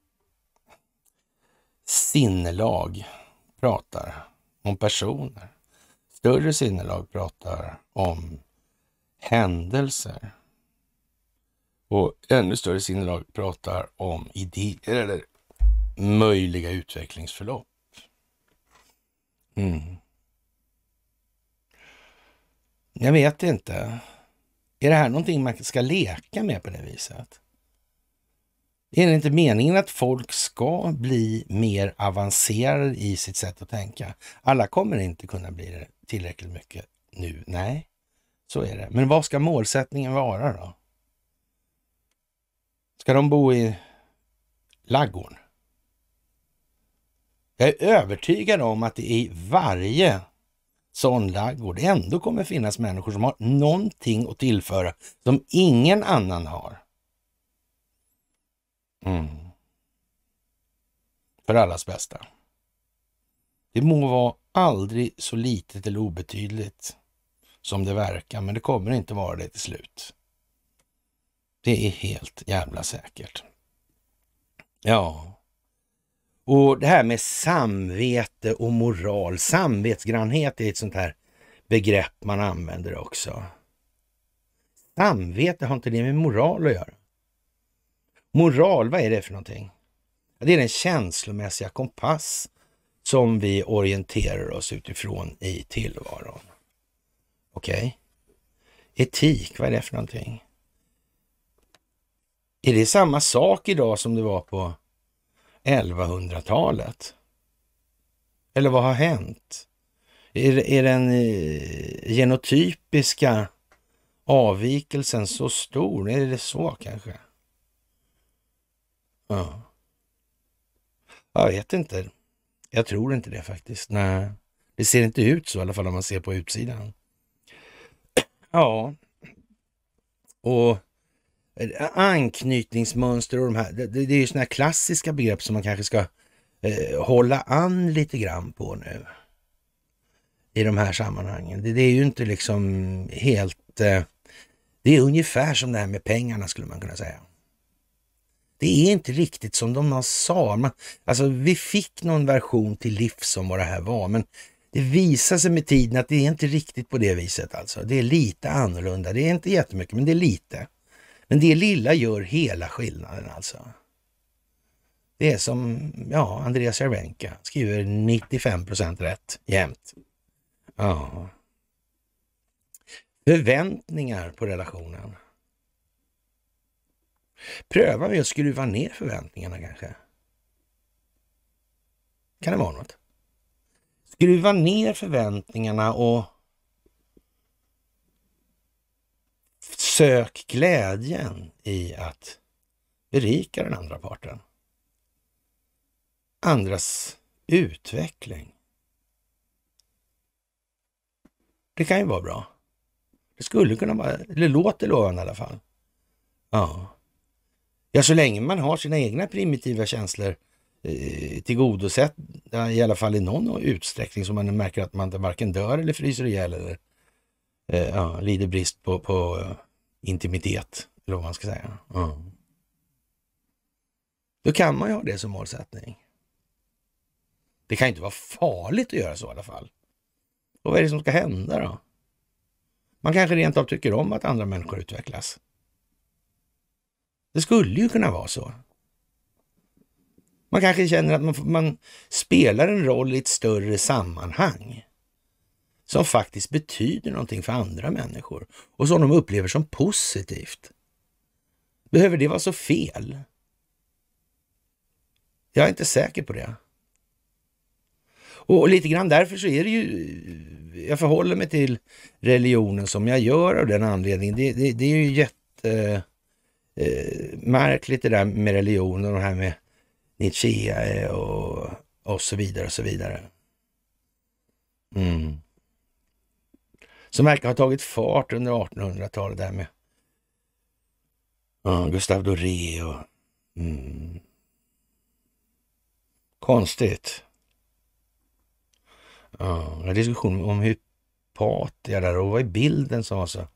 sinnelag pratar om personer. Större sinnelag pratar om händelser och ännu större sinnelag pratar om idéer eller möjliga utvecklingsförlopp. Mm. Jag vet inte. Är det här någonting man ska leka med på det viset? Är det inte meningen att folk ska bli mer avancerade i sitt sätt att tänka? Alla kommer inte kunna bli det tillräckligt mycket nu. Nej, så är det. Men vad ska målsättningen vara då? Ska de bo i laggården? Jag är övertygad om att det i varje sån laggård ändå kommer finnas människor som har någonting att tillföra som ingen annan har. Mm. För allas bästa. Det må vara aldrig så litet eller obetydligt som det verkar, men det kommer inte vara det till slut. Det är helt jävla säkert. Ja. Och det här med samvete och moral, samvetsgrannhet är ett sånt här begrepp man använder också. Samvete har inte det med moral att göra. Moral, vad är det för någonting? Det är den känslomässiga kompass som vi orienterar oss utifrån i tillvaron. Okej? Okay? Etik, vad är det för någonting? Är det samma sak idag som det var på 1100-talet? Eller vad har hänt? Är, är den eh, genotypiska avvikelsen så stor? Är det så kanske? Ja. Jag vet inte. Jag tror inte det faktiskt. Nej. Det ser inte ut så i alla fall om man ser på utsidan. Ja, och Eh, anknytningsmönster och de här. Det, det är ju sådana här klassiska begrepp som man kanske ska eh, hålla an lite grann på nu. I de här sammanhangen. Det, det är ju inte liksom helt... Eh, det är ungefär som det här med pengarna skulle man kunna säga. Det är inte riktigt som de man sa. Man, alltså vi fick någon version till livs om vad det här var, men det visar sig med tiden att det är inte riktigt på det viset alltså. Det är lite annorlunda. Det är inte jättemycket, men det är lite. Men det lilla gör hela skillnaden alltså. Det är som ja, Andreas Cervenka, skriver 95 procent rätt jämt. Ja. Förväntningar på relationen. Pröva med att skruva ner förväntningarna kanske. Kan det vara något? Skruva ner förväntningarna och Sök glädjen i att berika den andra parten. Andras utveckling. Det kan ju vara bra. Det skulle kunna vara, eller låter lovande i alla fall. Ja. ja, så länge man har sina egna primitiva känslor eh, tillgodosedda i alla fall i någon utsträckning så man märker att man varken dör eller fryser ihjäl eller eh, ja, lider brist på, på eh, intimitet, eller vad man ska säga. Mm. Då kan man ju ha det som målsättning. Det kan inte vara farligt att göra så i alla fall. Och vad är det som ska hända då? Man kanske rent av tycker om att andra människor utvecklas. Det skulle ju kunna vara så. Man kanske känner att man, man spelar en roll i ett större sammanhang som faktiskt betyder någonting för andra människor och som de upplever som positivt. Behöver det vara så fel? Jag är inte säker på det. Och lite grann därför så är det ju, jag förhåller mig till religionen som jag gör av den anledningen. Det, det, det är ju jättemärkligt eh, det där med religion och det här med Nietzsche och, och så vidare och så vidare. Mm som verkar ha tagit fart under 1800-talet där med ja, Gustav Doré och... Mm. Konstigt. Ja, en diskussion om Hypatia där och vad är bilden som var så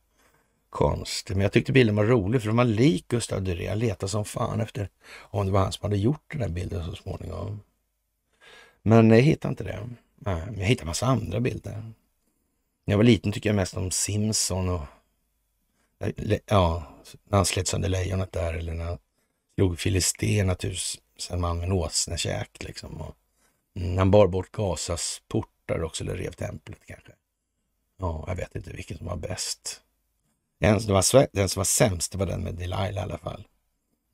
konstig? Men jag tyckte bilden var rolig för den var lik Gustav Doré. Jag letade som fan efter om det var han som hade gjort den där bilden så småningom. Men jag hittade inte det. Nej, jag hittade massa andra bilder. När jag var liten tyckte jag mest om Simson och ja, när han slet sönder lejonet där eller när han slog filistén tusen man med en åsnekäk liksom. Och, mm, han bar bort Gazas portar också, eller rev templet kanske. Ja, jag vet inte vilken som var bäst. Den som var, den som var sämst var den med Delilah i alla fall.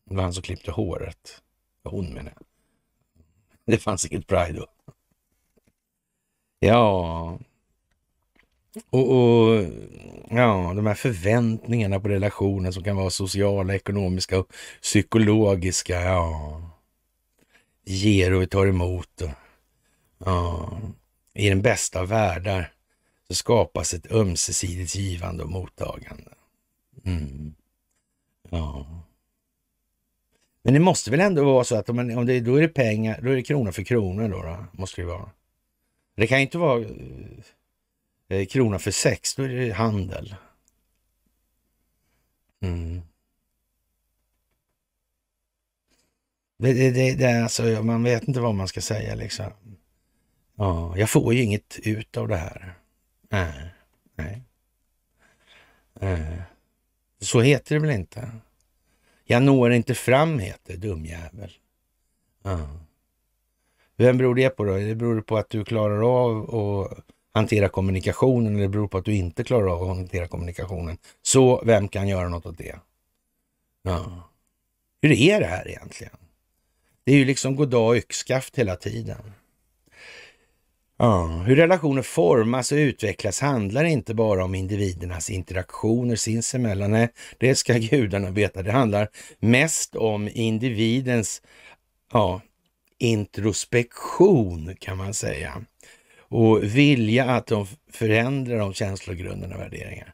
Det var han som klippte håret. Hon menar jag. Det fanns inget pride då. Ja, och, och, ja, de här förväntningarna på relationen som kan vara sociala, ekonomiska och psykologiska. Ja. Ger och tar emot. Och, ja. I den bästa av världar så skapas ett ömsesidigt givande och mottagande. Mm. Ja. Men det måste väl ändå vara så att om, man, om det, då är det pengar, då är det krona för krona då, då måste det vara. Det kan inte vara Eh, krona för sex, då är det handel. Mm. Det, det, det, alltså, man vet inte vad man ska säga liksom. Ja, jag får ju inget ut av det här. Nej. Nej. Nej. Eh, så heter det väl inte? Jag når inte fram heter dumjävel. Ja. Vem beror det på då? Det beror på att du klarar av att hantera kommunikationen eller beror på att du inte klarar av att hantera kommunikationen. Så vem kan göra något åt det? Ja. Hur är det här egentligen? Det är ju liksom goddag yxskaft hela tiden. Ja, hur relationer formas och utvecklas handlar inte bara om individernas interaktioner sinsemellan. Nej, det ska gudarna veta. Det handlar mest om individens ja, introspektion kan man säga och vilja att de förändrar de känslogrunderna och värderingarna.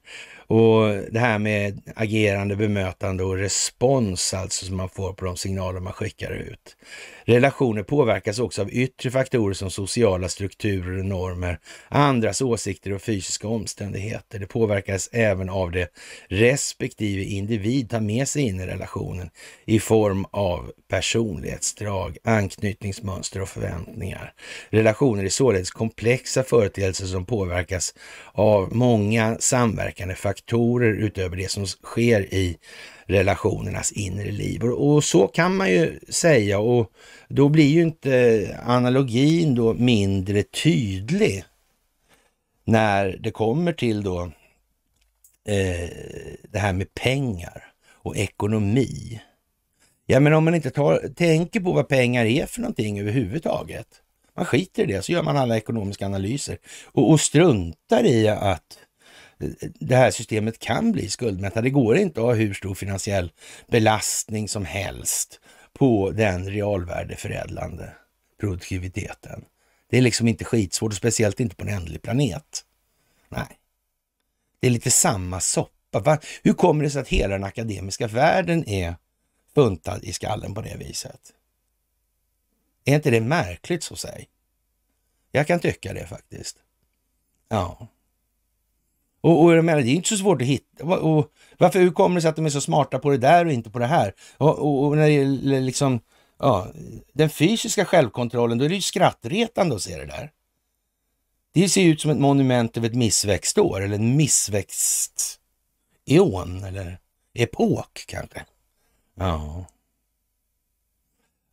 Och det här med agerande, bemötande och respons alltså som man får på de signaler man skickar ut. Relationer påverkas också av yttre faktorer som sociala strukturer och normer, andras åsikter och fysiska omständigheter. Det påverkas även av det respektive individ tar med sig in i relationen i form av personlighetsdrag, anknytningsmönster och förväntningar. Relationer är således komplexa företeelser som påverkas av många samverkande faktorer utöver det som sker i relationernas inre liv. Och, och, så kan man ju säga och då blir ju inte analogin då mindre tydlig när det kommer till då eh, det här med pengar och ekonomi. Ja, men om man inte tar, tänker på vad pengar är för någonting överhuvudtaget. Man skiter i det, så gör man alla ekonomiska analyser och, och struntar i att det här systemet kan bli skuldmättat. Det går inte att ha hur stor finansiell belastning som helst på den realvärdeförädlande produktiviteten. Det är liksom inte skitsvårt, och speciellt inte på en ändlig planet. Nej. Det är lite samma soppa. Va? Hur kommer det sig att hela den akademiska världen är buntad i skallen på det viset? Är inte det märkligt så säg? Jag kan tycka det faktiskt. Ja. Och, och jag menar, det är inte så svårt att hitta. Och, och, varför, hur kommer det sig att de är så smarta på det där och inte på det här? Och, och när det gäller liksom, ja, den fysiska självkontrollen, då är det ju skrattretande att se det där. Det ser ju ut som ett monument över ett missväxtår eller en missväxt eon eller epok kanske. Ja.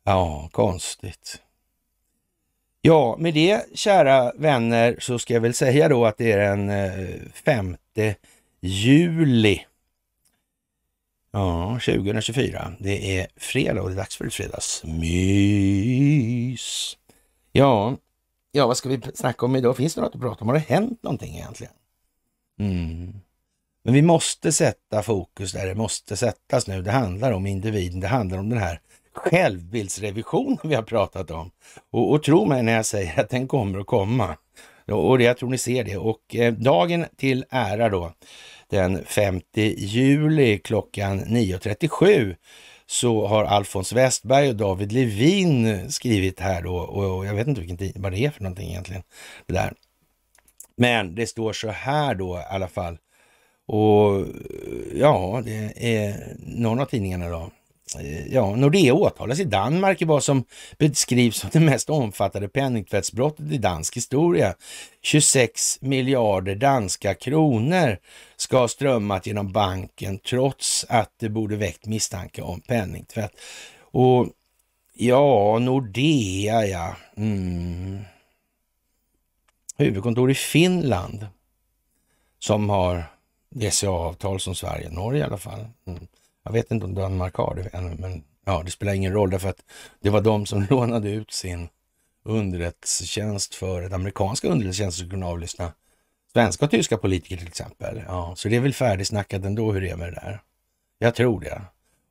Ja, konstigt. Ja, med det kära vänner så ska jag väl säga då att det är den 5 eh, juli ja, 2024. Det är fredag och det är dags för ett fredagsmys. Ja, ja, vad ska vi snacka om idag? Finns det något att prata om? Har det hänt någonting egentligen? Mm. Men vi måste sätta fokus där det måste sättas nu. Det handlar om individen, det handlar om den här självbildsrevision vi har pratat om. Och, och tro mig när jag säger att den kommer att komma. Och jag tror ni ser det. Och eh, dagen till ära då, den 5 juli klockan 9.37 så har Alfons Westberg och David Levin skrivit här då och jag vet inte vilken tid, vad det är för någonting egentligen. Det där. Men det står så här då i alla fall. Och ja, det är någon av tidningarna då. Eh, ja, Nordea åtalas i Danmark i vad som beskrivs som det mest omfattande penningtvättsbrottet i dansk historia. 26 miljarder danska kronor ska ha strömmat genom banken trots att det borde väckt misstanke om penningtvätt. Och ja, Nordea ja. Mm. Huvudkontor i Finland som har dca e avtal som Sverige och Norge i alla fall. Mm. Jag vet inte om Danmark har det ännu, men ja, det spelar ingen roll därför att det var de som lånade ut sin underrättelsetjänst för att amerikanska underrättelsetjänster som kunde avlyssna svenska och tyska politiker till exempel. Ja, så det är väl färdigsnackat ändå hur det är med det där. Jag tror det.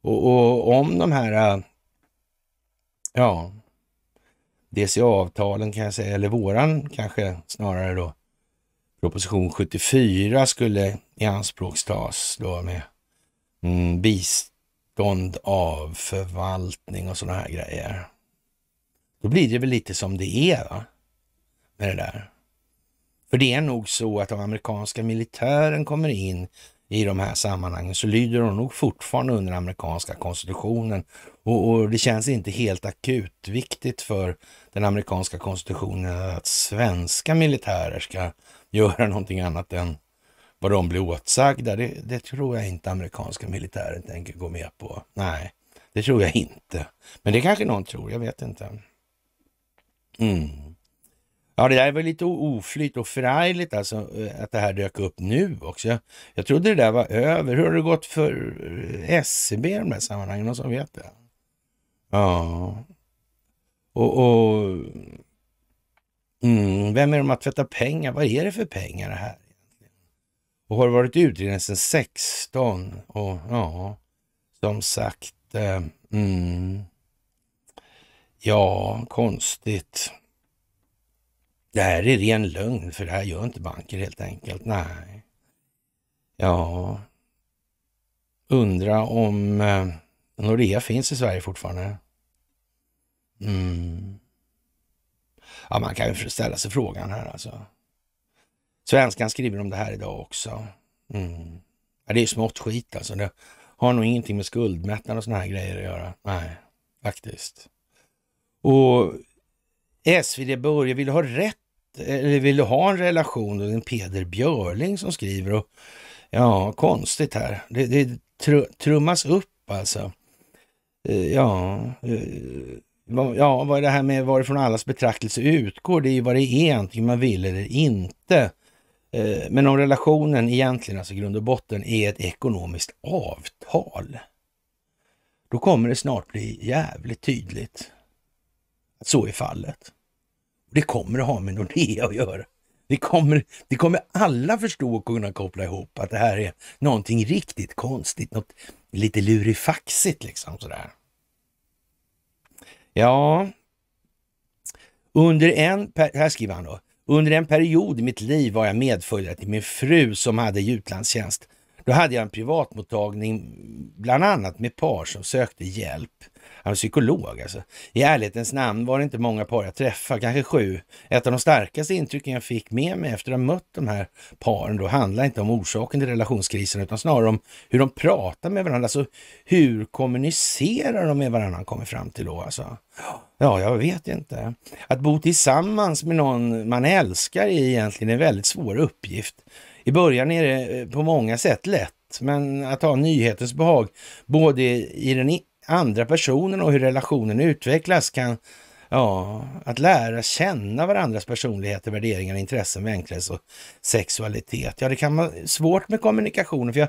Och, och om de här, äh, ja, DCA-avtalen kan jag säga, eller våran kanske snarare då, proposition 74 skulle i anspråk tas då med Mm, bistånd av förvaltning och sådana här grejer. Då blir det väl lite som det är va? med det där. För det är nog så att om amerikanska militären kommer in i de här sammanhangen så lyder de nog fortfarande under amerikanska konstitutionen. Och, och, det känns inte helt akut viktigt för den amerikanska konstitutionen att svenska militärer ska göra någonting annat än vad de blir åtsagda, det, det tror jag inte amerikanska militären tänker gå med på. Nej, det tror jag inte. Men det kanske någon tror, jag vet inte. Mm. Ja, det där var lite oflyt och förargligt alltså eh, att det här dök upp nu också. Jag, jag trodde det där var över. Hur har det gått för eh, SCB e i de här sammanhangen? Någon som vet det? Ja. Och, och mm, vem är de att tvätta pengar? Vad är det för pengar det här och har varit utredning sedan 16. Och ja, som sagt. Eh, mm. Ja, konstigt. Det här är ren lögn, för det här gör inte banker helt enkelt. Nej. Ja. Undra om eh, Nordea finns i Sverige fortfarande. Mm. Ja, man kan ju ställa sig frågan här alltså. Svenskan skriver om det här idag också. Mm. Ja, det är smått skit alltså. Det har nog ingenting med skuldmättnad och såna här grejer att göra. Nej, faktiskt. Och SvD börjar, vill du ha rätt eller vill du ha en relation? det är Peder Björling som skriver och ja, konstigt här. Det, det tr trummas upp alltså. Eh, ja, eh, ja, vad är det här med varifrån allas betraktelse utgår? Det är ju vad det är antingen man vill eller inte. Eh, men om relationen egentligen, alltså grund och botten, är ett ekonomiskt avtal, då kommer det snart bli jävligt tydligt att så är fallet. Det kommer att ha med Nordea att göra. Det kommer, det kommer alla förstå och kunna koppla ihop att det här är någonting riktigt konstigt, något lite lurifaxigt liksom sådär. Ja, under en, här skriver han då, under en period i mitt liv var jag medföljare till min fru som hade utlandstjänst då hade jag en privatmottagning, bland annat med par som sökte hjälp. Han var psykolog alltså. I ärlighetens namn var det inte många par jag träffade, kanske sju. Ett av de starkaste intrycken jag fick med mig efter att ha mött de här paren då handlar inte om orsaken till relationskrisen utan snarare om hur de pratar med varandra. Alltså hur kommunicerar de med varandra, kommer fram till då alltså. Ja, jag vet inte. Att bo tillsammans med någon man älskar är egentligen en väldigt svår uppgift. I början är det eh, på många sätt lätt, men att ha nyhetens behag både i den andra personen och hur relationen utvecklas kan Ja, att lära känna varandras personligheter, värderingar, intressen, vänkläs och sexualitet. Ja, det kan vara svårt med kommunikationen, för jag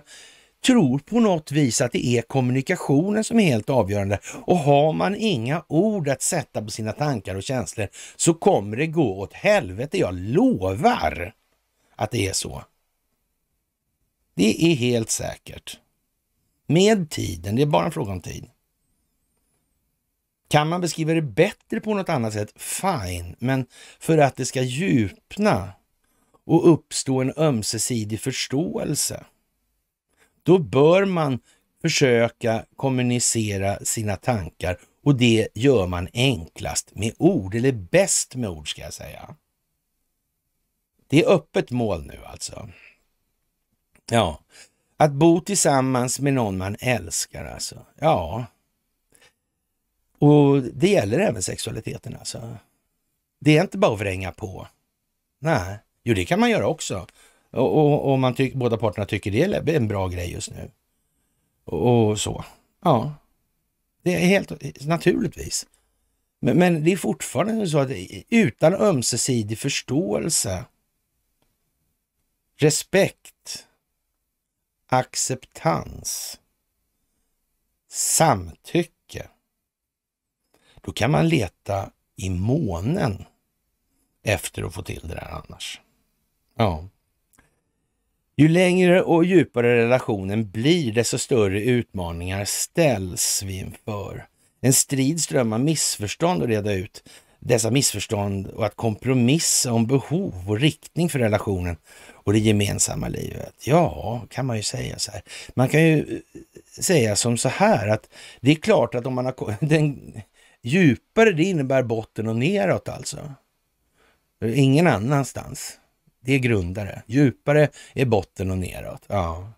tror på något vis att det är kommunikationen som är helt avgörande. Och har man inga ord att sätta på sina tankar och känslor så kommer det gå åt helvete, jag lovar att det är så. Det är helt säkert. Med tiden, det är bara en fråga om tid. Kan man beskriva det bättre på något annat sätt? Fine, men för att det ska djupna och uppstå en ömsesidig förståelse, då bör man försöka kommunicera sina tankar och det gör man enklast med ord, eller bäst med ord ska jag säga. Det är öppet mål nu alltså. Ja, att bo tillsammans med någon man älskar alltså. Ja. Och det gäller även sexualiteten alltså. Det är inte bara att vränga på. Nej, jo det kan man göra också. Och, och, och man tycker, båda parterna tycker det är en bra grej just nu. Och, och så. Ja, det är helt naturligtvis. Men, men det är fortfarande så att utan ömsesidig förståelse, respekt, acceptans, samtycke. Då kan man leta i månen efter att få till det där annars. Ja. Ju längre och djupare relationen blir, desto större utmaningar ställs vi inför. En strid ström av missförstånd att reda ut dessa missförstånd och att kompromissa om behov och riktning för relationen och det gemensamma livet? Ja, kan man ju säga så här. Man kan ju eh, säga som så här att det är klart att om man har den djupare, det innebär botten och neråt alltså. Ingen annanstans. Det är grundare. Djupare är botten och neråt. Ja.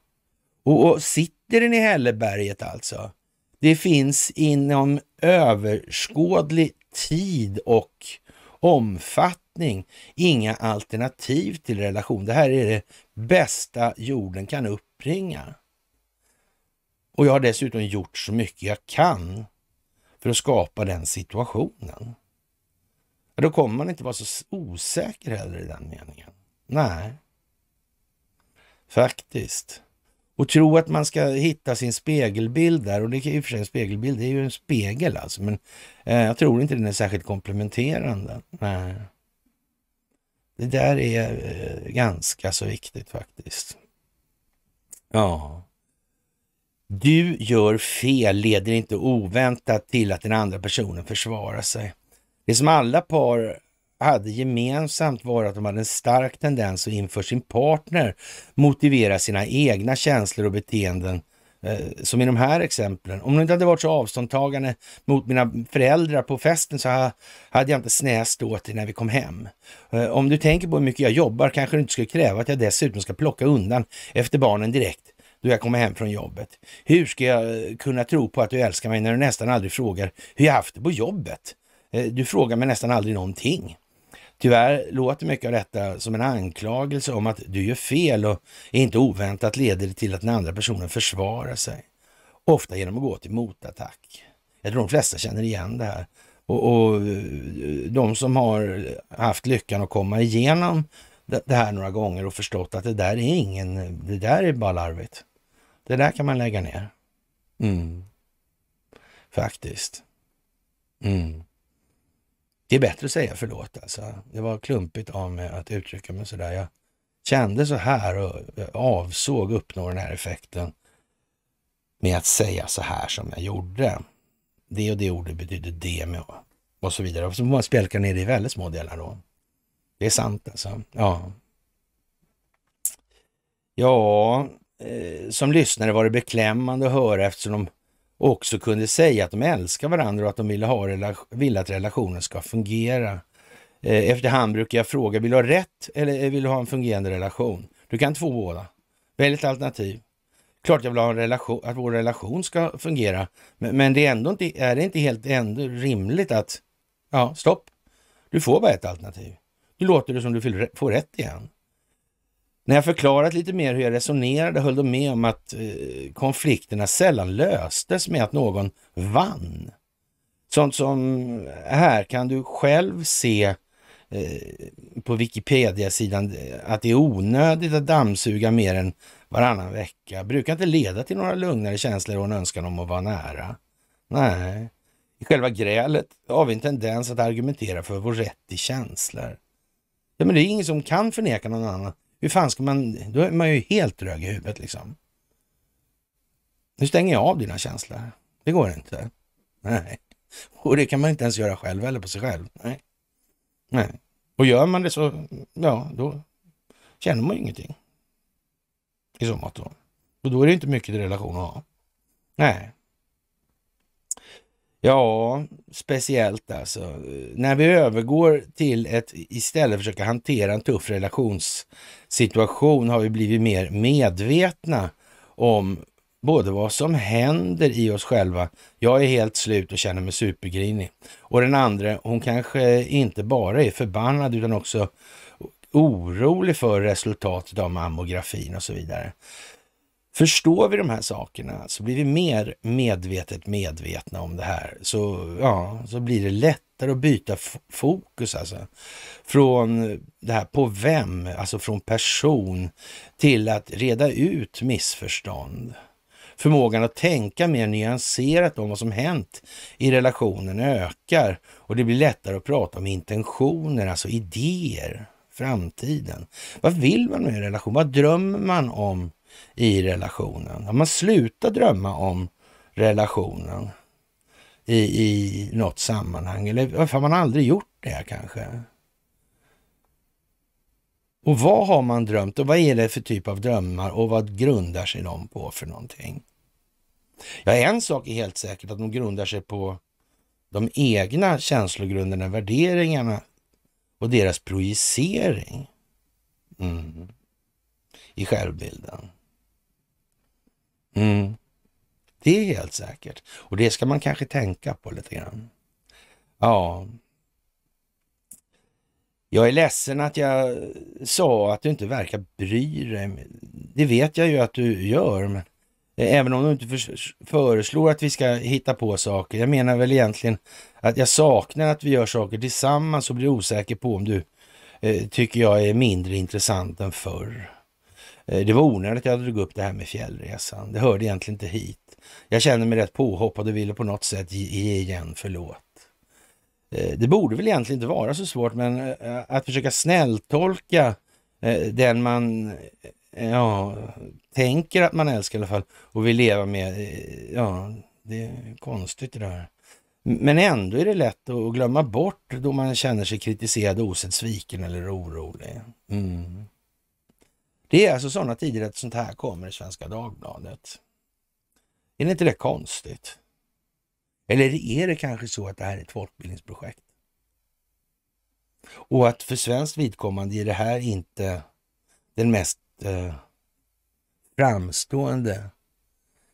Och, och sitter den i hälleberget alltså? Det finns inom överskådlig tid och omfattning. Inga alternativ till relation. Det här är det bästa jorden kan uppbringa. Och jag har dessutom gjort så mycket jag kan för att skapa den situationen. då kommer man inte vara så osäker heller i den meningen. Nej, faktiskt. Och tro att man ska hitta sin spegelbild där. Och det är i för sig en spegelbild, det är ju en spegel alltså. Men eh, jag tror inte den är särskilt komplementerande. Nej. Det där är eh, ganska så viktigt faktiskt. Ja. Du gör fel leder inte oväntat till att den andra personen försvarar sig. Det är som alla par hade gemensamt var att de hade en stark tendens att inför sin partner motivera sina egna känslor och beteenden eh, som i de här exemplen. Om det inte hade varit så avståndtagande mot mina föräldrar på festen så hade jag inte snäst åt det när vi kom hem. Eh, om du tänker på hur mycket jag jobbar kanske du inte skulle kräva att jag dessutom ska plocka undan efter barnen direkt då jag kommer hem från jobbet. Hur ska jag eh, kunna tro på att du älskar mig när du nästan aldrig frågar hur jag haft det på jobbet? Du frågar mig nästan aldrig någonting. Tyvärr låter mycket av detta som en anklagelse om att du gör fel och inte oväntat leder det till att den andra personen försvarar sig. Ofta genom att gå till motattack. Jag tror de flesta känner igen det här. Och, och eh, de som har haft lyckan att komma igenom det här några gånger och förstått att det där är ingen, det där är bara larvigt. Det där kan man lägga ner. Mm. Faktiskt. Mm. Det är bättre att säga förlåt alltså. Det var klumpigt av mig att uttrycka mig så där. Jag kände så här och avsåg uppnå den här effekten med att säga så här som jag gjorde. Det och det ordet betyder det med och så vidare. Och så får man spjälka ner det i väldigt små delar då. Det är sant alltså. Ja. Ja, eh, som lyssnare var det beklämmande att höra eftersom de också kunde säga att de älskar varandra och att de vill, ha relation, att relationen ska fungera. Eh, efterhand brukar jag fråga, vill du ha rätt eller eh, vill du ha en fungerande relation? Du kan inte få båda. Välj ett alternativ. Klart jag vill ha en relation, att vår relation ska fungera, men, men det är ändå inte, är det inte helt ändå rimligt att, ja, stopp. Du får bara ett alternativ. Nu låter det som du får rätt igen. När jag förklarat lite mer hur jag resonerade höll de med om att eh, konflikterna sällan löstes med att någon vann. Sånt som eh, här kan du själv se eh, på Wikipedia-sidan eh, att det är onödigt att dammsuga mer än varannan vecka. Brukar inte leda till några lugnare känslor och en önskan om att vara nära. Nej, i själva grälet har vi en tendens att argumentera för vår rätt till känslor. Ja, men det är ingen som kan förneka någon annan hur fan ska man, då är man ju helt drög i huvudet liksom. Nu stänger jag av dina känslor. Det går inte. Nej. Och det kan man inte ens göra själv eller på sig själv. Nej. Nej. Och gör man det så, ja, då känner man ju ingenting. I så mått då. Och då är det inte mycket till relation att ha. Nej. Ja, speciellt alltså. När vi övergår till ett istället försöka hantera en tuff relationssituation har vi blivit mer medvetna om både vad som händer i oss själva. Jag är helt slut och känner mig supergrinig. Och den andra, hon kanske inte bara är förbannad utan också orolig för resultatet av mammografin och så vidare. Förstår vi de här sakerna så blir vi mer medvetet medvetna om det här. Så, ja, så blir det lättare att byta fokus alltså. Från det här på vem, alltså från person till att reda ut missförstånd. Förmågan att tänka mer nyanserat om vad som hänt i relationen ökar och det blir lättare att prata om intentioner, alltså idéer, framtiden. Vad vill man med en relation? Vad drömmer man om i relationen. Om man slutar drömma om relationen i, i något sammanhang, eller varför har man aldrig gjort det kanske? Och vad har man drömt och vad är det för typ av drömmar och vad grundar sig de på för någonting? Ja, en sak är helt säkert att de grundar sig på de egna känslogrunderna, värderingarna och deras projicering mm. i självbilden. Mm. Det är helt säkert. Och det ska man kanske tänka på lite grann. Ja. Jag är ledsen att jag sa att du inte verkar bry dig. Det vet jag ju att du gör, men även om du inte föreslår att vi ska hitta på saker. Jag menar väl egentligen att jag saknar att vi gör saker tillsammans och blir osäker på om du eh, tycker jag är mindre intressant än förr. Eh, det var onödigt att jag drog upp det här med fjällresan. Det hörde egentligen inte hit. Jag känner mig rätt påhoppad och ville på något sätt ge igen förlåt. Eh, det borde väl egentligen inte vara så svårt, men eh, att försöka snälltolka den man ja, tänker att man älskar i alla fall och vill leva med, ja, det är konstigt det där. Men ändå är det lätt att glömma bort då man känner sig kritiserad, osedd, sviken eller orolig. Mm. Det är alltså sådana tider att sånt här kommer i Svenska Dagbladet. Är det inte det konstigt? Eller är det kanske så att det här är ett folkbildningsprojekt? Och att för svenskt vidkommande är det här inte den mest eh, framstående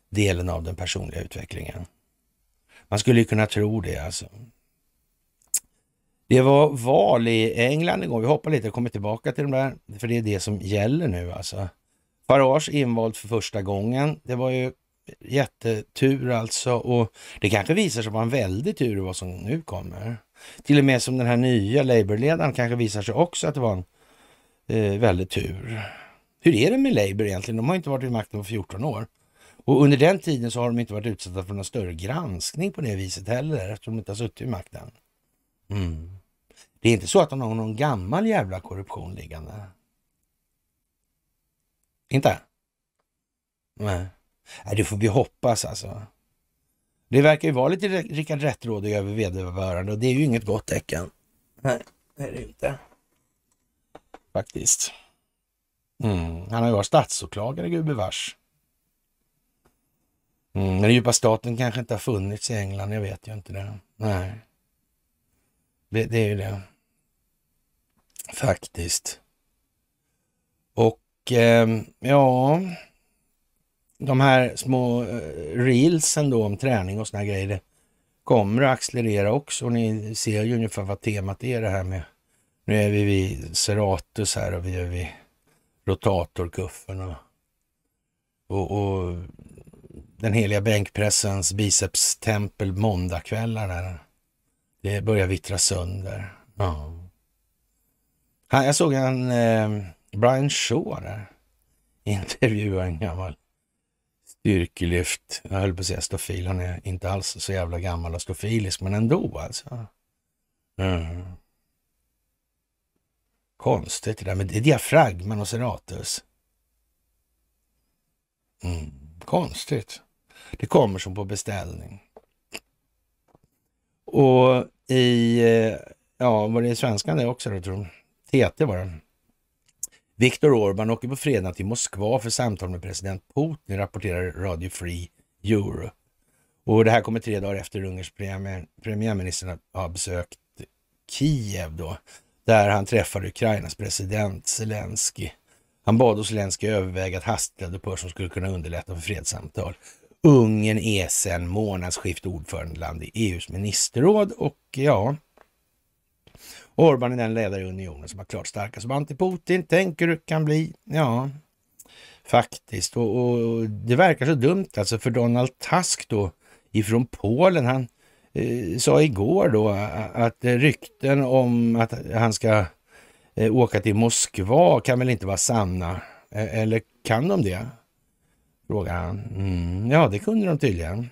delen av den personliga utvecklingen. Man skulle ju kunna tro det alltså. Det var val i England igår. Vi hoppar lite och kommer tillbaka till de där, för det är det som gäller nu alltså. Farage invald för första gången. Det var ju jättetur alltså och det kanske visar sig vara en väldig tur vad som nu kommer. Till och med som den här nya Labourledaren kanske visar sig också att det var en eh, väldig tur. Hur är det med Labour egentligen? De har inte varit vid makten på 14 år. Och under den tiden så har de inte varit utsatta för någon större granskning på det viset heller eftersom de inte har suttit vid makten. Mm. Det är inte så att han har någon gammal jävla korruption liggande. Inte? Nej. det får vi hoppas alltså. Det verkar ju vara lite Rickard Rättrådig över vederbörande och det är ju inget gott tecken. Nej, det är det inte. Faktiskt. Mm. Han har ju varit statsåklagare gubevars. Mm. Den djupa staten kanske inte har funnits i England, jag vet ju inte det. Nej. Det, det är ju det. Faktiskt. Och eh, ja, de här små eh, reelsen då om träning och såna grejer, det kommer att accelerera också. Och ni ser ju ungefär vad temat är det här med, nu är vi vid Serratus här och vi är vid rotatorkuffen och, och, och den heliga bänkpressens bicepstempel måndagkvällar där. Det börjar vittra sönder. Ja. Här, jag såg en eh, Brian Shaw där. Intervjua en gammal styrkelyft. Jag höll på att säga stofil. Han är inte alls så jävla gammal och stofilisk, men ändå alltså. Mm. Konstigt det där med diafragman och senatus. Mm. Konstigt. Det kommer som på beställning. Och i, eh, ja var det i svenskan det också då tror TT var det. Viktor Orban åker på fredag till Moskva för samtal med president Putin, rapporterar Radio Free Europe. Och det här kommer tre dagar efter Ungerns premiär, premiärminister har besökt Kiev då, där han träffar Ukrainas president Zelensky. Han bad Zelensky överväga att hastigt eldupphör som skulle kunna underlätta för fredssamtal. Ungern är sedan månadsskift ordförandeland i EUs ministerråd och ja, Orbán är den ledare i unionen som har klart starkast som anti-Putin. Tänker du kan bli? Ja, faktiskt. Och, och, det verkar så dumt alltså för Donald Tusk då ifrån Polen. Han eh, sa igår då att rykten om att han ska eh, åka till Moskva kan väl inte vara sanna? E, eller kan de det? Frågar han. Mm, ja, det kunde de tydligen.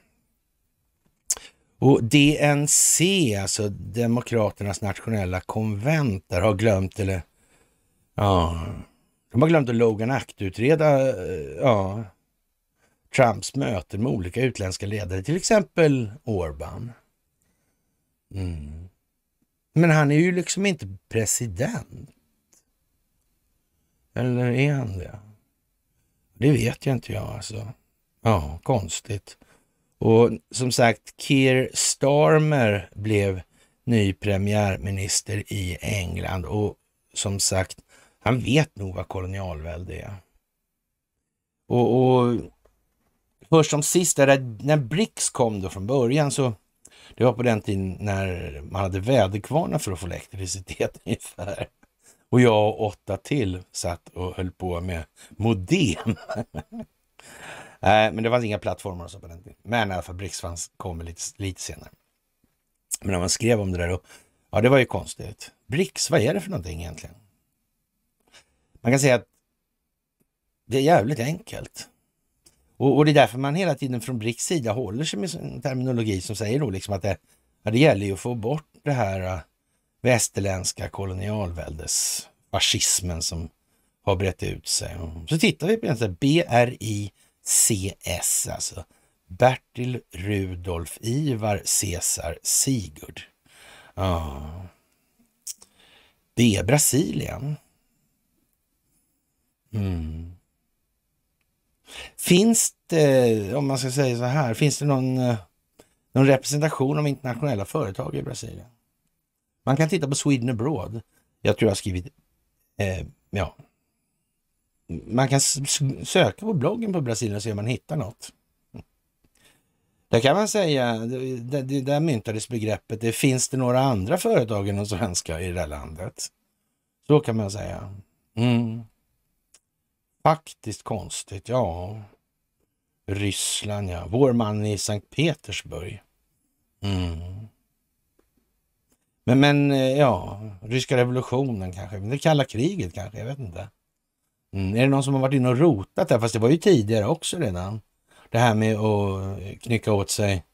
Och DNC, alltså Demokraternas nationella konvent, där har glömt eller ja, de har glömt att Logan Act-utreda eh, ja, Trumps möten med olika utländska ledare, till exempel Orbán. Mm. Men han är ju liksom inte president. Eller är han det? Det vet ju inte jag alltså. Ja, konstigt. Och som sagt, Keir Starmer blev ny premiärminister i England och som sagt, han vet nog vad kolonialvälde är. Och, och först som sist, där, när Brics kom då från början så det var på den tiden när man hade väderkvarnar för att få elektricitet ungefär. Och jag och åtta till satt och höll på med modem. Nej, men det fanns inga plattformar och så på den tiden. Men i alla fall, Brixvans kom lite, lite senare. Men när man skrev om det där, då, ja det var ju konstigt. Brics, vad är det för någonting egentligen? Man kan säga att det är jävligt enkelt. Och, och det är därför man hela tiden från Brics sida håller sig med en terminologi som säger då liksom att det, ja, det gäller ju att få bort det här västerländska kolonialväldes fascismen som har brett ut sig. Så tittar vi på den BRICS, alltså Bertil Rudolf Ivar Cesar Sigurd. Ja. Det är Brasilien. Mm. Finns det, om man ska säga så här, finns det någon, eh, någon representation av internationella företag i Brasilien? Man kan titta på Sweden Abroad. Jag tror jag har skrivit, eh, ja. Man kan söka på bloggen på Brasilien och se om man hittar något. Där kan man säga, där, myntades begreppet, det finns det några andra företag än de svenska i det här landet? Så kan man säga. Mm. Faktiskt konstigt, ja. Ryssland ja, vår man i Sankt Petersburg. Mm. Men, men eh, ja, ryska revolutionen kanske, det kalla kriget kanske, jag vet inte. Mm. Är det någon som har varit inne och rotat där? Fast det var ju tidigare också redan. Det här med att eh, knycka åt sig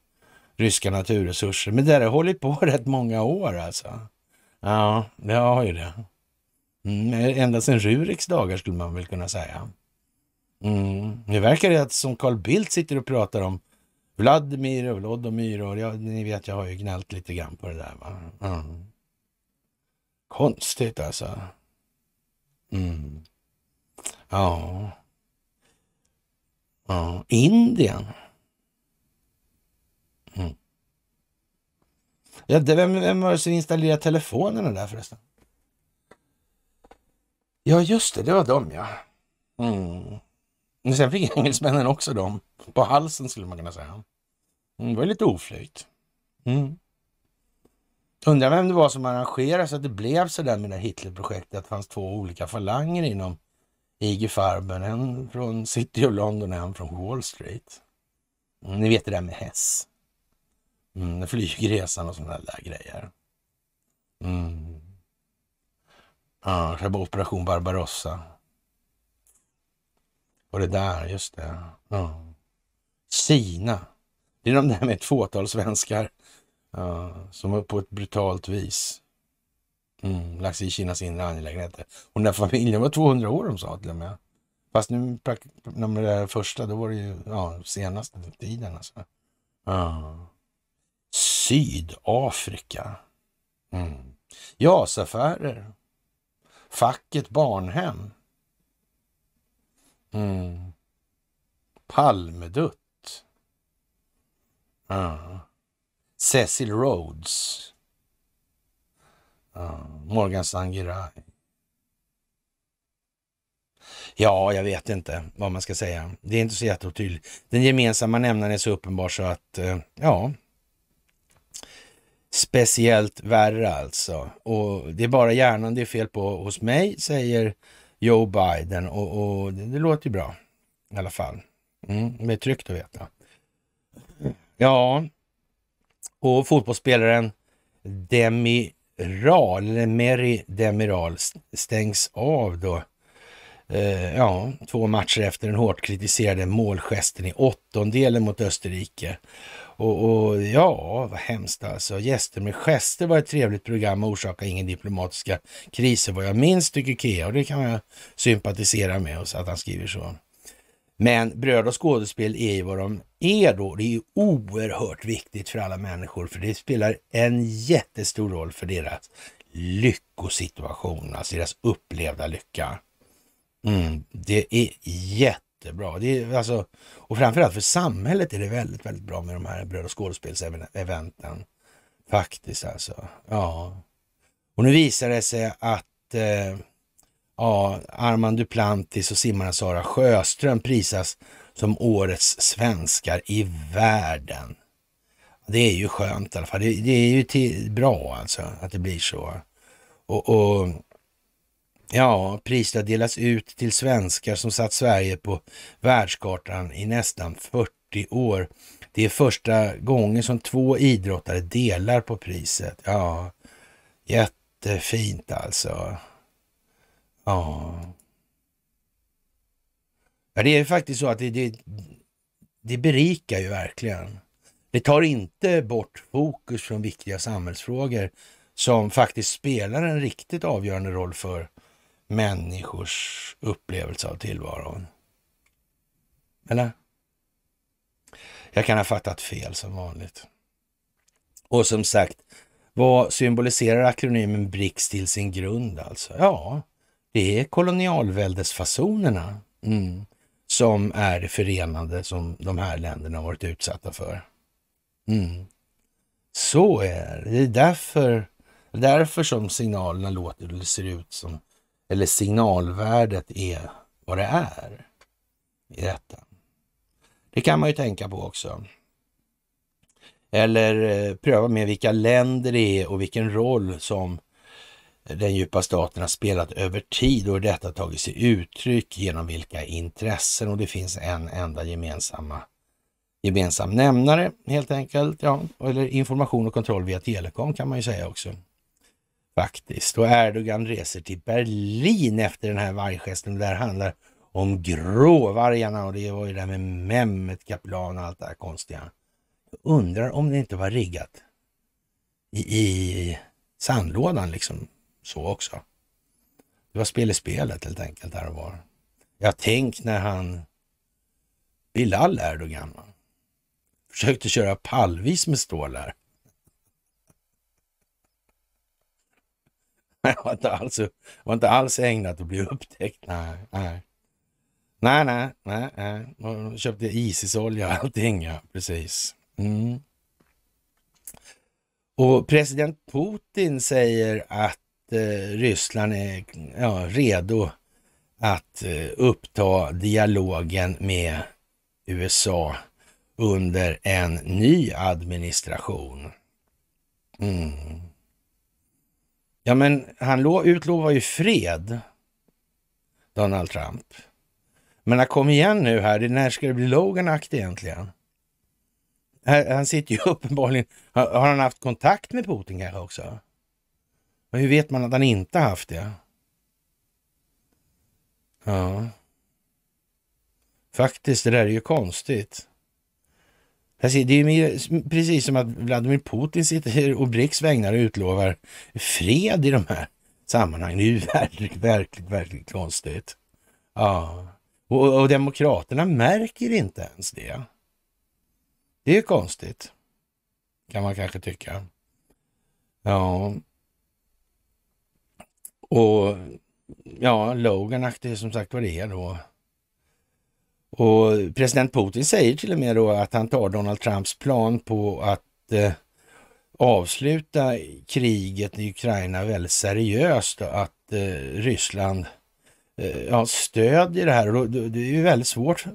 ryska naturresurser. Men det har hållit på rätt många år alltså. Ja, det har ju det. Mm, eh, ända sedan Ruriks dagar skulle man väl kunna säga. Mm. Nu verkar det som Carl Bildt sitter och pratar om Vladimir och Vlodomyr och jag, ni vet jag har ju gnällt lite grann på det där. Va? Mm. Konstigt alltså. Mm. Ja. Ja, Indien. Mm. Ja, det, vem, vem var det som installerade telefonerna där förresten? Ja, just det, det var de ja. Mm. Men sen fick engelsmännen också dem på halsen skulle man kunna säga. Mm, det var lite oflyt. Mm. Undrar vem det var som arrangerade så att det blev så där med det Hitlerprojektet, att det fanns två olika falanger inom IG Farben, en från City of London och en från Wall Street. Mm, ni vet det där med Hess. Mm, flygresan och sådana där grejer. Mm. Ja, Operation Barbarossa. Och det där? Just det. Ja. Kina. Det är de där med ett fåtal svenskar ja, som på ett brutalt vis mm, lagt sig i Kinas inre angelägenheter. Och den där familjen var 200 år de sa till och med. Fast nu när det där första, då var det ju ja, senaste tiden alltså. Ja. Sydafrika. Mm. JAS-affärer. Facket barnhem. Mm. Palmedutt. Mm. Cecil Rhodes. Mm. Morgan Sangirai. Ja, jag vet inte vad man ska säga. Det är inte så jätteotydligt. Den gemensamma nämnaren är så uppenbar så att, eh, ja. Speciellt värre alltså. Och det är bara hjärnan det är fel på hos mig, säger Joe Biden och, och det, det, låter ju bra i alla fall. Mm, det är tryggt att veta. Ja, och fotbollsspelaren Demiral, eller Mary Demiral stängs av då. Eh, ja, två matcher efter den hårt kritiserade målgesten i åttondelen mot Österrike. Och, och, ja, vad hemskt alltså. Gäster med gester var ett trevligt program och orsakade ingen diplomatiska kriser vad jag minns, tycker Kea. Och det kan jag sympatisera med oss att han skriver så. Men bröd och skådespel är ju vad de är då. Det är ju oerhört viktigt för alla människor för det spelar en jättestor roll för deras lyckosituation, alltså deras upplevda lycka. Mm, det är jätte jättebra. Det är, alltså, och framförallt för samhället är det väldigt, väldigt bra med de här bröd och skådespelseventen. Faktiskt alltså. Ja. Och nu visar det sig att eh, ja, Armand Duplantis och simmaren Sara Sjöström prisas som årets svenskar i världen. Det är ju skönt i alla fall. Det, det är ju till, bra alltså att det blir så. Och, och Ja, priset har delats ut till svenskar som satt Sverige på världskartan i nästan 40 år. Det är första gången som två idrottare delar på priset. Ja, jättefint alltså. Ja. Ja, det är faktiskt så att det, det, det berikar ju verkligen. Det tar inte bort fokus från viktiga samhällsfrågor som faktiskt spelar en riktigt avgörande roll för människors upplevelse av tillvaron. Eller? Jag kan ha fattat fel som vanligt. Och som sagt, vad symboliserar akronymen BRICS till sin grund alltså? Ja, det är kolonialväldesfasonerna mm, som är det förenande som de här länderna har varit utsatta för. Mm. Så är det. Det är därför, därför som signalerna låter eller ser ut som eller signalvärdet är vad det är i detta. Det kan man ju tänka på också. Eller eh, pröva med vilka länder det är och vilken roll som den djupa staten har spelat över tid och detta tagit sig uttryck genom vilka intressen och det finns en enda gemensamma, gemensam nämnare helt enkelt. Ja, eller information och kontroll via telekom kan man ju säga också faktiskt. Och Erdogan reser till Berlin efter den här varggesten. Där handlar om gråvargarna och det var ju det här med Mehmet Kaplan och allt det här konstiga. Jag undrar om det inte var riggat i, i sandlådan liksom så också. Det var spel i spelet helt enkelt där och var. Jag tänk när han Bilal Erdogan försökte köra pallvis med stålar Jag var inte alls, var inte alls ägnat att bli upptäckt. Nej, nej. Nej, nej, nej. nej. De köpte Isis-olja och allting, ja. Precis. Mm. Och president Putin säger att eh, Ryssland är ja, redo att eh, uppta dialogen med USA under en ny administration. Mm. Ja, men han utlovar ju fred, Donald Trump. Men han kom igen nu här, när ska det bli logan Act egentligen? Han sitter ju uppenbarligen... Har han haft kontakt med Putin kanske också? Och hur vet man att han inte haft det? Ja. Faktiskt, det där är ju konstigt. Ser, alltså, det är precis som att Vladimir Putin sitter och Brics vägnar och utlovar fred i de här sammanhangen. Det är ju verkligen, verkligen, verkligen konstigt. Ja. Och, och demokraterna märker inte ens det. Det är konstigt, kan man kanske tycka. Ja. Och ja, Logan är som sagt vad det är då. Och president Putin säger till och med då att han tar Donald Trumps plan på att eh, avsluta kriget i Ukraina väldigt seriöst och att eh, Ryssland eh, ja, stödjer det här. Och då, det är ju väldigt svårt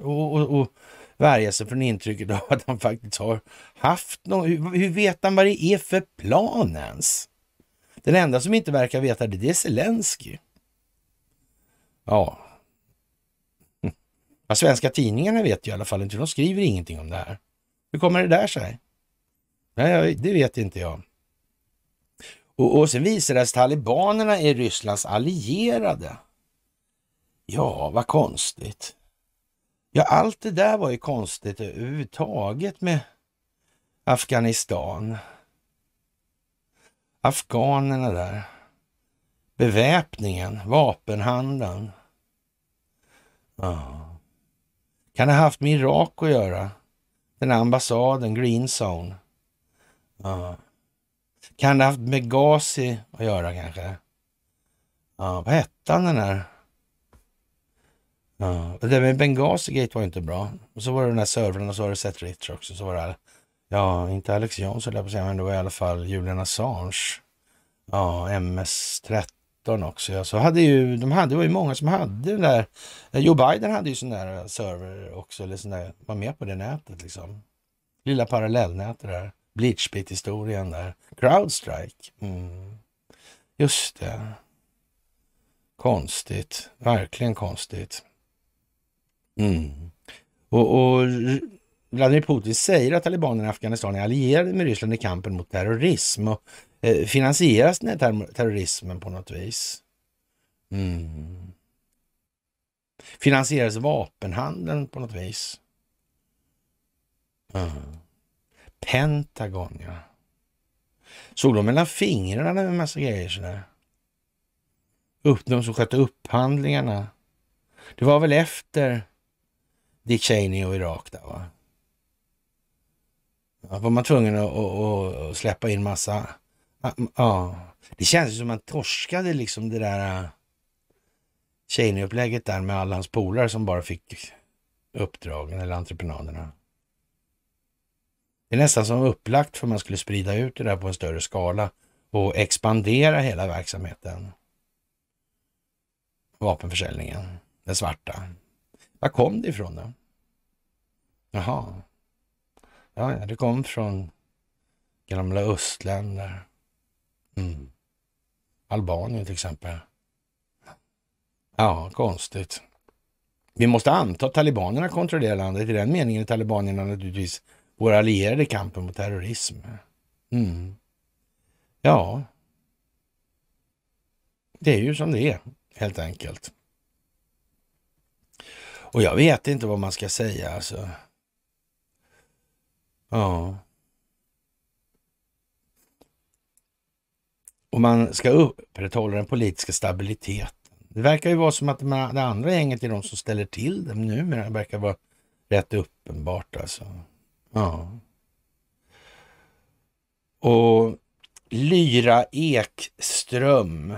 att värja sig från intrycket av att han faktiskt har haft någon. Hur, hur vet han vad det är för plan ens? Den enda som inte verkar veta det, det är Zelensky. Ja, Ja, svenska tidningarna vet ju i alla fall inte, de skriver ingenting om det här. Hur kommer det där sig? Nej, det vet inte jag. Och, och sen visar det sig att talibanerna är Rysslands allierade. Ja, vad konstigt. Ja, allt det där var ju konstigt överhuvudtaget med Afghanistan. Afghanerna där. Beväpningen, vapenhandeln. Ja. Kan ha haft med Irak att göra. Den här ambassaden, Green Zone. Ja. Kan det ha haft med Gazi att göra kanske? Ja, vad hette han den här? Ja, det med Benghazi Gate var inte bra. Och så var det den här servern och så var det Seth Rich också. Så var det, ja, inte Alex Jones höll jag på att säga, men det var i alla fall Julian Assange. Ja, MS-13 datorn också. Ja. Så hade ju, de hade, det var ju många som hade den där. Eh, Joe Biden hade ju sån där eh, server också, eller sån där, var med på det nätet liksom. Lilla parallellnätet där. Bleachbit-historien där. Crowdstrike. Mm. Just det. Konstigt, verkligen konstigt. Mm. Och, och Vladimir Putin säger att talibanerna i Afghanistan är allierade med Ryssland i kampen mot terrorism. Och Eh, finansieras den här terrorismen på något vis? Mm. Finansieras vapenhandeln på något vis? Mm. Pentagon, ja. Såg de mellan fingrarna med en massa grejer sådär? Upp, de som skötte upphandlingarna. Det var väl efter Dick Cheney och Irak där va? Då var man tvungen att, att, att släppa in massa Ah, ja, det känns som man torskade liksom det där Cheney-upplägget äh, där med alla hans polare som bara fick uppdragen eller entreprenaderna. Det är nästan som upplagt för man skulle sprida ut det där på en större skala och expandera hela verksamheten. Vapenförsäljningen, den svarta. Var kom det ifrån då? Jaha, ja, det kom från gamla östländer. Mm. Albanien till exempel. Ja, konstigt. Vi måste anta att talibanerna kontrollerar landet. I den meningen är talibanerna naturligtvis våra allierade i kampen mot terrorism. Mm. Ja, det är ju som det är helt enkelt. Och jag vet inte vad man ska säga alltså. Ja. och man ska upprätthålla den politiska stabiliteten. Det verkar ju vara som att det andra gänget är de som ställer till det numera. Det verkar vara rätt uppenbart alltså. Ja. Och Lyra Ekström.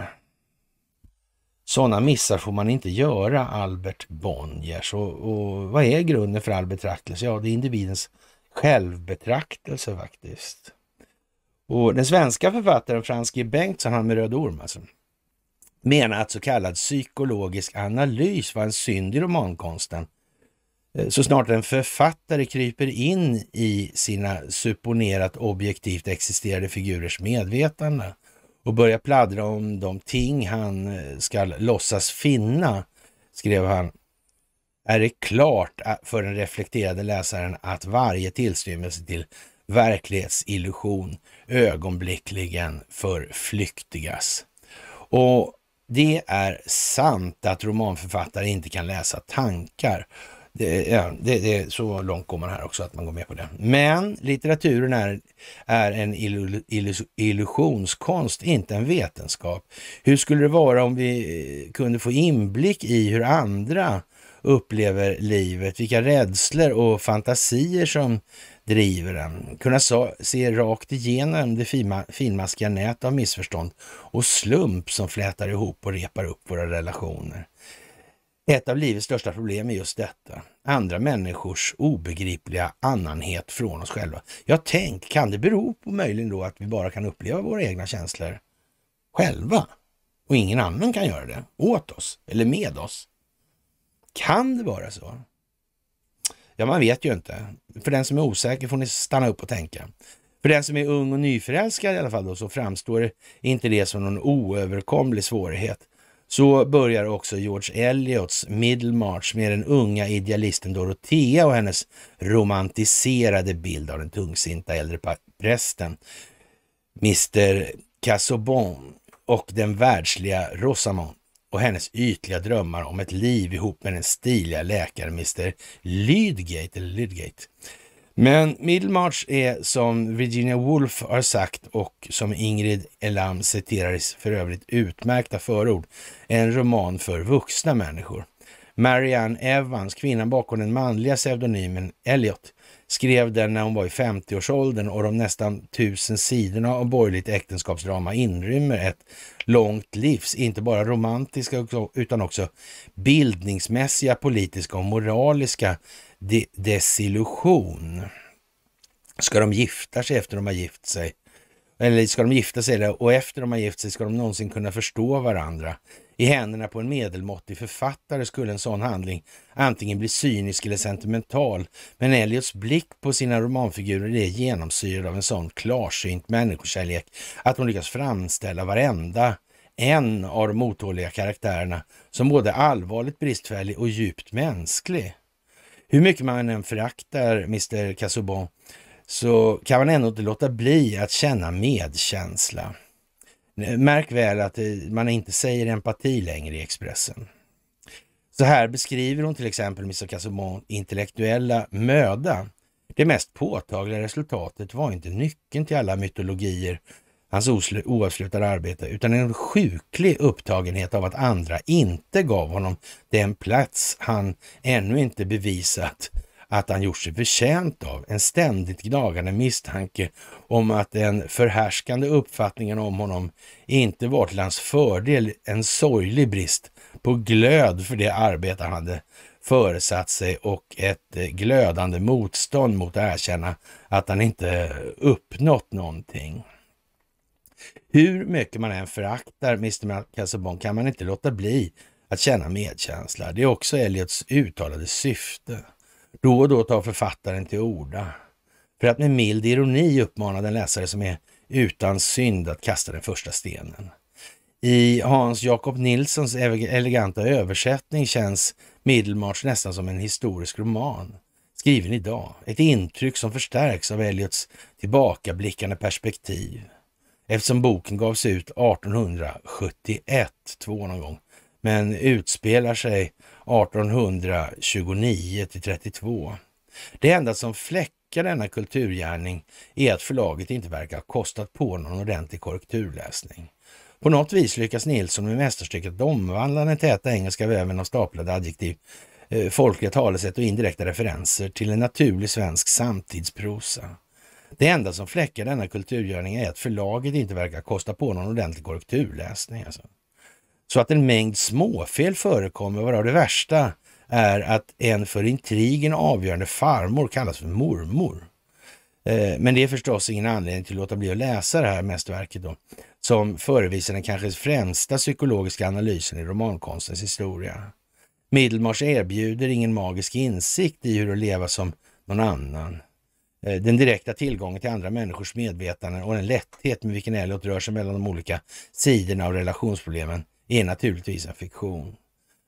Sådana missar får man inte göra, Albert Bonniers. Och, och, vad är grunden för all betraktelse? Ja, det är individens självbetraktelse faktiskt. Och den svenska författaren Frans G. Bengtsson, han med Röd Orm alltså, menar att så kallad psykologisk analys var en synd i romankonsten. Eh, så snart en författare kryper in i sina supponerat objektivt existerande figurers medvetande och börjar pladdra om de ting han eh, ska låtsas finna, skrev han, är det klart eh, för den reflekterade läsaren att varje tillstymmelse till verklighetsillusion ögonblickligen förflyktigas. Och det är sant att romanförfattare inte kan läsa tankar. Det, ja, det, det, så långt går man här också att man går med på det. Men litteraturen är, är en illusionskonst, inte en vetenskap. Hur skulle det vara om vi eh, kunde få inblick i hur andra upplever livet, vilka rädslor och fantasier som driver den. Kunna se rakt igenom det finmaskiga nät av missförstånd och slump som flätar ihop och repar upp våra relationer. Ett av livets största problem är just detta. Andra människors obegripliga annanhet från oss själva. Ja, tänk, kan det bero på möjligen då att vi bara kan uppleva våra egna känslor själva? Och ingen annan kan göra det åt oss eller med oss? Kan det vara så? Ja, man vet ju inte. För den som är osäker får ni stanna upp och tänka. För den som är ung och nyförälskad i alla fall då, så framstår inte det som någon oöverkomlig svårighet. Så börjar också George Eliots Middlemarch med den unga idealisten Dorothea och hennes romantiserade bild av den tungsinta äldre prästen Mr Casobon och den världsliga Rosamond och hennes ytliga drömmar om ett liv ihop med den stiliga läkaren Mr Lydgate, eller Lydgate. Men Middlemarch är som Virginia Woolf har sagt och som Ingrid Elam citerar i för övrigt utmärkta förord, en roman för vuxna människor. Marianne Evans, kvinnan bakom den manliga pseudonymen Elliot, skrev den när hon var i 50-årsåldern och de nästan tusen sidorna av borgerligt äktenskapsdrama inrymmer ett långt livs, inte bara romantiska utan också bildningsmässiga, politiska och moraliska de desillusion. Ska de gifta sig efter de har gift sig? Eller ska de gifta sig och efter de har gift sig ska de någonsin kunna förstå varandra? i händerna på en medelmåttig författare skulle en sån handling antingen bli cynisk eller sentimental. Men Elliots blick på sina romanfigurer är genomsyrad av en sån klarsynt människokärlek att hon lyckas framställa varenda en av de otåliga karaktärerna som både allvarligt bristfällig och djupt mänsklig. Hur mycket man än föraktar Mr Casaubon så kan man ändå inte låta bli att känna medkänsla. Märk väl att man inte säger empati längre i Expressen. Så här beskriver hon till exempel Mr Casumon intellektuella möda. Det mest påtagliga resultatet var inte nyckeln till alla mytologier, hans oavslutade arbete, utan en sjuklig upptagenhet av att andra inte gav honom den plats han ännu inte bevisat att han gjort sig förtjänt av en ständigt gnagande misstanke om att den förhärskande uppfattningen om honom inte var till hans fördel en sorglig brist på glöd för det arbete han hade föresatt sig och ett eh, glödande motstånd mot att erkänna att han inte eh, uppnått någonting. Hur mycket man än föraktar Mr Casaubon kan man inte låta bli att känna medkänsla. Det är också Elliots uttalade syfte. Då och då tar författaren till orda för att med mild ironi uppmana den läsare som är utan synd att kasta den första stenen. I Hans Jakob Nilssons eleganta översättning känns Middelmarsch nästan som en historisk roman, skriven idag. Ett intryck som förstärks av Eliots tillbakablickande perspektiv. Eftersom boken gavs ut 1871, två någon gång, men utspelar sig 1829 till 32. Det enda som fläckar denna kulturgärning är att förlaget inte verkar ha kostat på någon ordentlig korrekturläsning. På något vis lyckas Nilsson med mästerstycket att omvandla den täta engelska väven av staplade adjektiv, eh, folkliga talesätt och indirekta referenser till en naturlig svensk samtidsprosa. Det enda som fläckar denna kulturgärning är att förlaget inte verkar kosta på någon ordentlig korrekturläsning. Alltså så att en mängd småfel förekommer, varav det värsta är att en för intrigen avgörande farmor kallas för mormor. Eh, men det är förstås ingen anledning till att låta bli att läsa det här mästerverket då, som förevisar den kanske främsta psykologiska analysen i romankonstens historia. Middelmars erbjuder ingen magisk insikt i hur att leva som någon annan. Eh, den direkta tillgången till andra människors medvetande och den lätthet med vilken Elliot rör sig mellan de olika sidorna av relationsproblemen är naturligtvis en fiktion.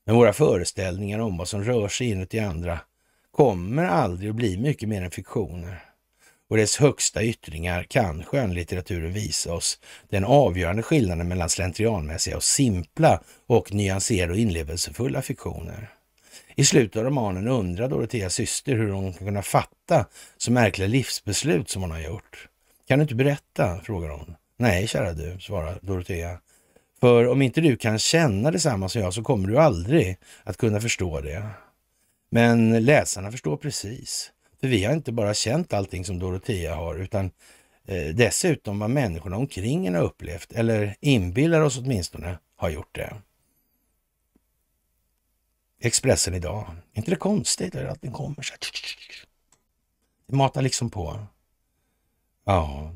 Men våra föreställningar om vad som rör sig inuti andra kommer aldrig att bli mycket mer än fiktioner. Och dess högsta yttringar kan skönlitteraturen visa oss den avgörande skillnaden mellan slentrianmässiga och simpla och nyanserade och inlevelsefulla fiktioner. I slutet av romanen undrar Doroteas syster hur hon kan kunna fatta så märkliga livsbeslut som hon har gjort. Kan du inte berätta? frågar hon. Nej, kära du, svarar Dorotea. För om inte du kan känna detsamma som jag så kommer du aldrig att kunna förstå det. Men läsarna förstår precis. För vi har inte bara känt allting som Dorotea har, utan eh, dessutom vad människorna omkring en har upplevt, eller inbillar oss åtminstone, har gjort det. Expressen idag. Är inte det konstigt att den kommer så här? Det matar liksom på. Ja,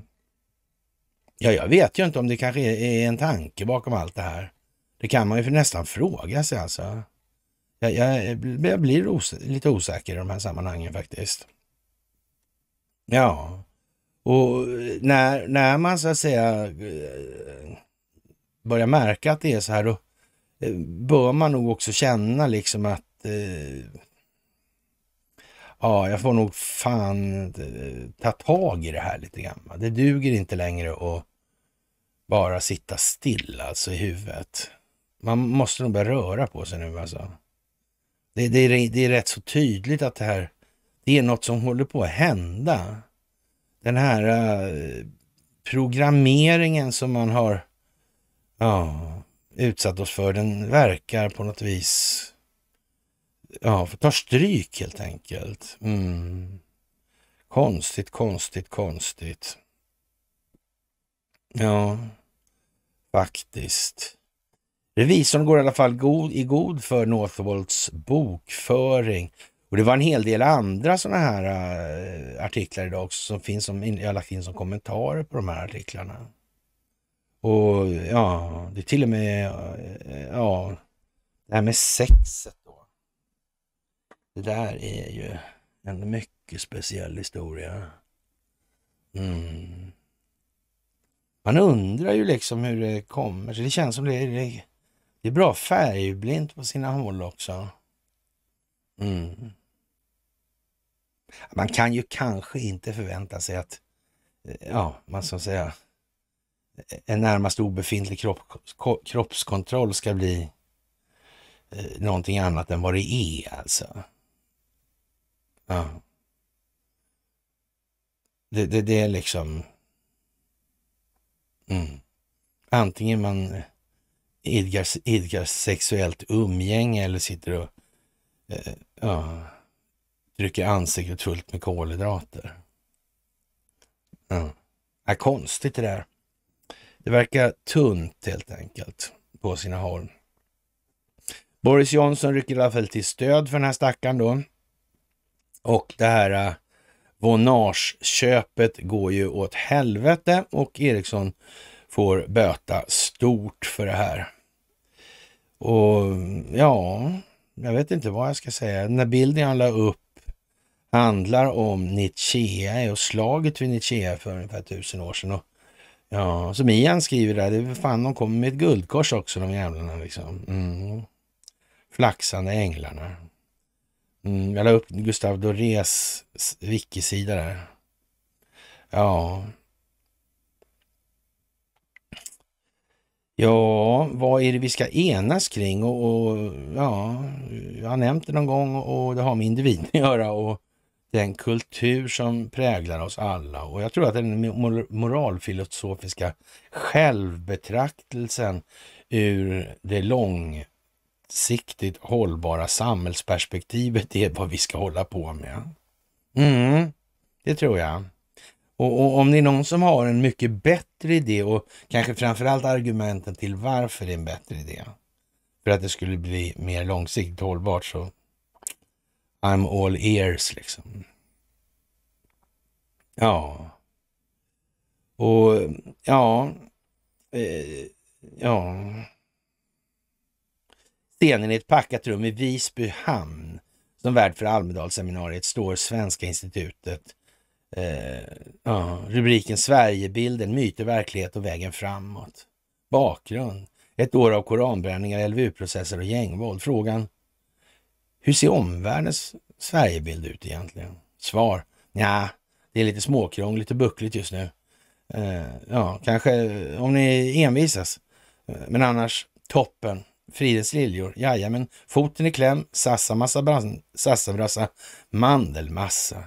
Ja, jag vet ju inte om det kanske är en tanke bakom allt det här. Det kan man ju nästan fråga sig alltså. Jag, jag, jag blir os lite osäker i de här sammanhangen faktiskt. Ja, och när, när man så att säga eh, börjar märka att det är så här, då eh, bör man nog också känna liksom att eh, ja, jag får nog fan ta tag i det här lite grann. Det duger inte längre att bara sitta stilla alltså i huvudet. Man måste nog börja röra på sig nu alltså. Det, det, är, det är rätt så tydligt att det här, det är något som håller på att hända. Den här äh, programmeringen som man har ja, utsatt oss för, den verkar på något vis ja, tar stryk helt enkelt. Mm. Konstigt, konstigt, konstigt. Ja, faktiskt. Revisorn går i alla fall god, i god för Northvolts bokföring. Och det var en hel del andra sådana här äh, artiklar idag också som finns som jag lagt in som kommentarer på de här artiklarna. Och ja, det är till och med eh, ja, det här med sexet då. Det där är ju en mycket speciell historia. Mm. Man undrar ju liksom hur det kommer sig. Det känns som det är, det är bra färgblint på sina håll också. Mm. Man kan ju kanske inte förvänta sig att, eh, ja, man ska säga, en närmast obefintlig kropp, kroppskontroll ska bli eh, någonting annat än vad det är alltså. Ja. Det, det, det är liksom Mm. Antingen man eh, idgar, idgar sexuellt umgänge eller sitter och eh, ja, trycker ansiktet fullt med kolhydrater. Ja. ja. konstigt det där. Det verkar tunt helt enkelt på sina håll. Boris Johnson rycker i alla fall till stöd för den här stackaren då. Och det här eh, Vonage-köpet går ju åt helvete och Ericsson får böta stort för det här. Och ja, jag vet inte vad jag ska säga. Den där bilden jag la upp handlar om Nietzsche och slaget vid Nietzsche för ungefär tusen år sedan. Och, ja, som Ian skriver där, det är fan de kommer med ett guldkors också de jävlarna liksom. Mm. Flaxande änglarna. Mm, jag la upp Gustav Dorés wiki-sida där. Ja. Ja, vad är det vi ska enas kring? Och, och ja, jag har nämnt det någon gång och det har med individen att göra och den kultur som präglar oss alla. Och jag tror att den moralfilosofiska självbetraktelsen ur det lång långsiktigt hållbara samhällsperspektivet är vad vi ska hålla på med. Mm, det tror jag. Och, och, om det är någon som har en mycket bättre idé och kanske framförallt argumenten till varför det är en bättre idé. För att det skulle bli mer långsiktigt hållbart så I'm all ears liksom. Ja. Och ja. Eh, ja. Stenen i ett packat rum i Visby hamn. Som värd för Almedalsseminariet står Svenska institutet. Eh, uh, rubriken Sverigebilden, myter, verklighet och vägen framåt. Bakgrund. Ett år av koranbränningar, LVU-processer och gängvåld. Frågan, hur ser omvärldens Sverigebild ut egentligen? Svar, ja, det är lite småkrångligt och buckligt just nu. Uh, ja, kanske om ni envisas. Eh, men annars, toppen. Frides liljor, jajamän. Foten i kläm, sassamassa, brand, sassabrassa, mandelmassa.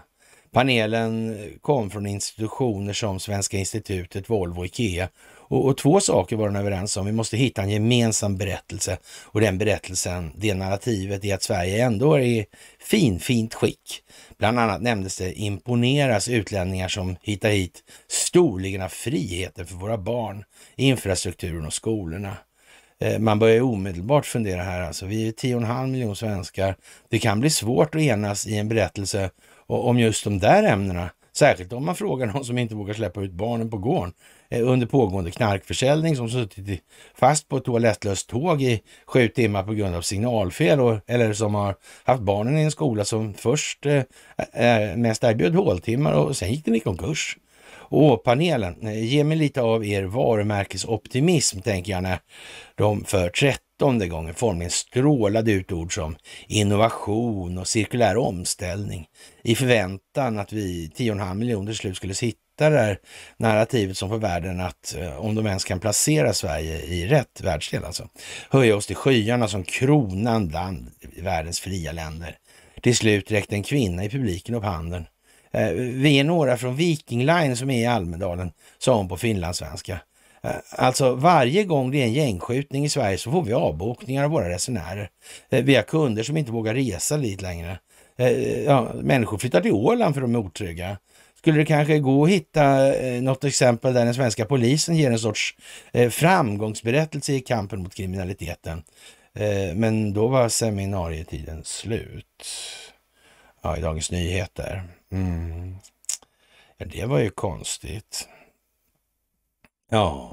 Panelen kom från institutioner som Svenska institutet, Volvo, Ikea. Och, och, två saker var den överens om. Vi måste hitta en gemensam berättelse och den berättelsen, det narrativet, är att Sverige ändå är i fin, fint skick. Bland annat nämndes det imponeras utlänningar som hittar hit storligen av friheten för våra barn, infrastrukturen och skolorna. Eh, man börjar omedelbart fundera här alltså. Vi är tio och en halv miljoner svenskar. Det kan bli svårt att enas i en berättelse om just de där ämnena. Särskilt om man frågar någon som inte vågar släppa ut barnen på gården eh, under pågående knarkförsäljning som suttit fast på ett toalettlöst tåg i sju timmar på grund av signalfel och, eller som har haft barnen i en skola som först eh, eh mest erbjöd håltimmar och sen gick den i konkurs. Och panelen, eh, ge mig lite av er varumärkesoptimism, tänker jag när de för trettonde gången formligen strålade ut ord som innovation och cirkulär omställning i förväntan att vi 10,5 miljoner till slut skulle hitta hitta det här narrativet som får världen att, eh, om de ens kan placera Sverige i rätt världsdel alltså, höja oss till skyarna som kronan bland världens fria länder. Till slut räckte en kvinna i publiken upp handen Eh, vi är några från Viking Line som är i Almedalen, sa hon på finlandssvenska. Eh, alltså varje gång det är en gängskjutning i Sverige så får vi avbokningar av våra resenärer. Eh, vi har kunder som inte vågar resa dit längre. Ja, människor flyttar till Åland för de är otrygga. Skulle det kanske gå att hitta något exempel där den svenska polisen ger en sorts framgångsberättelse i kampen mot kriminaliteten? Men då var seminarietiden slut. Ja, i Dagens Nyheter. Mm. det var ju konstigt. Ja.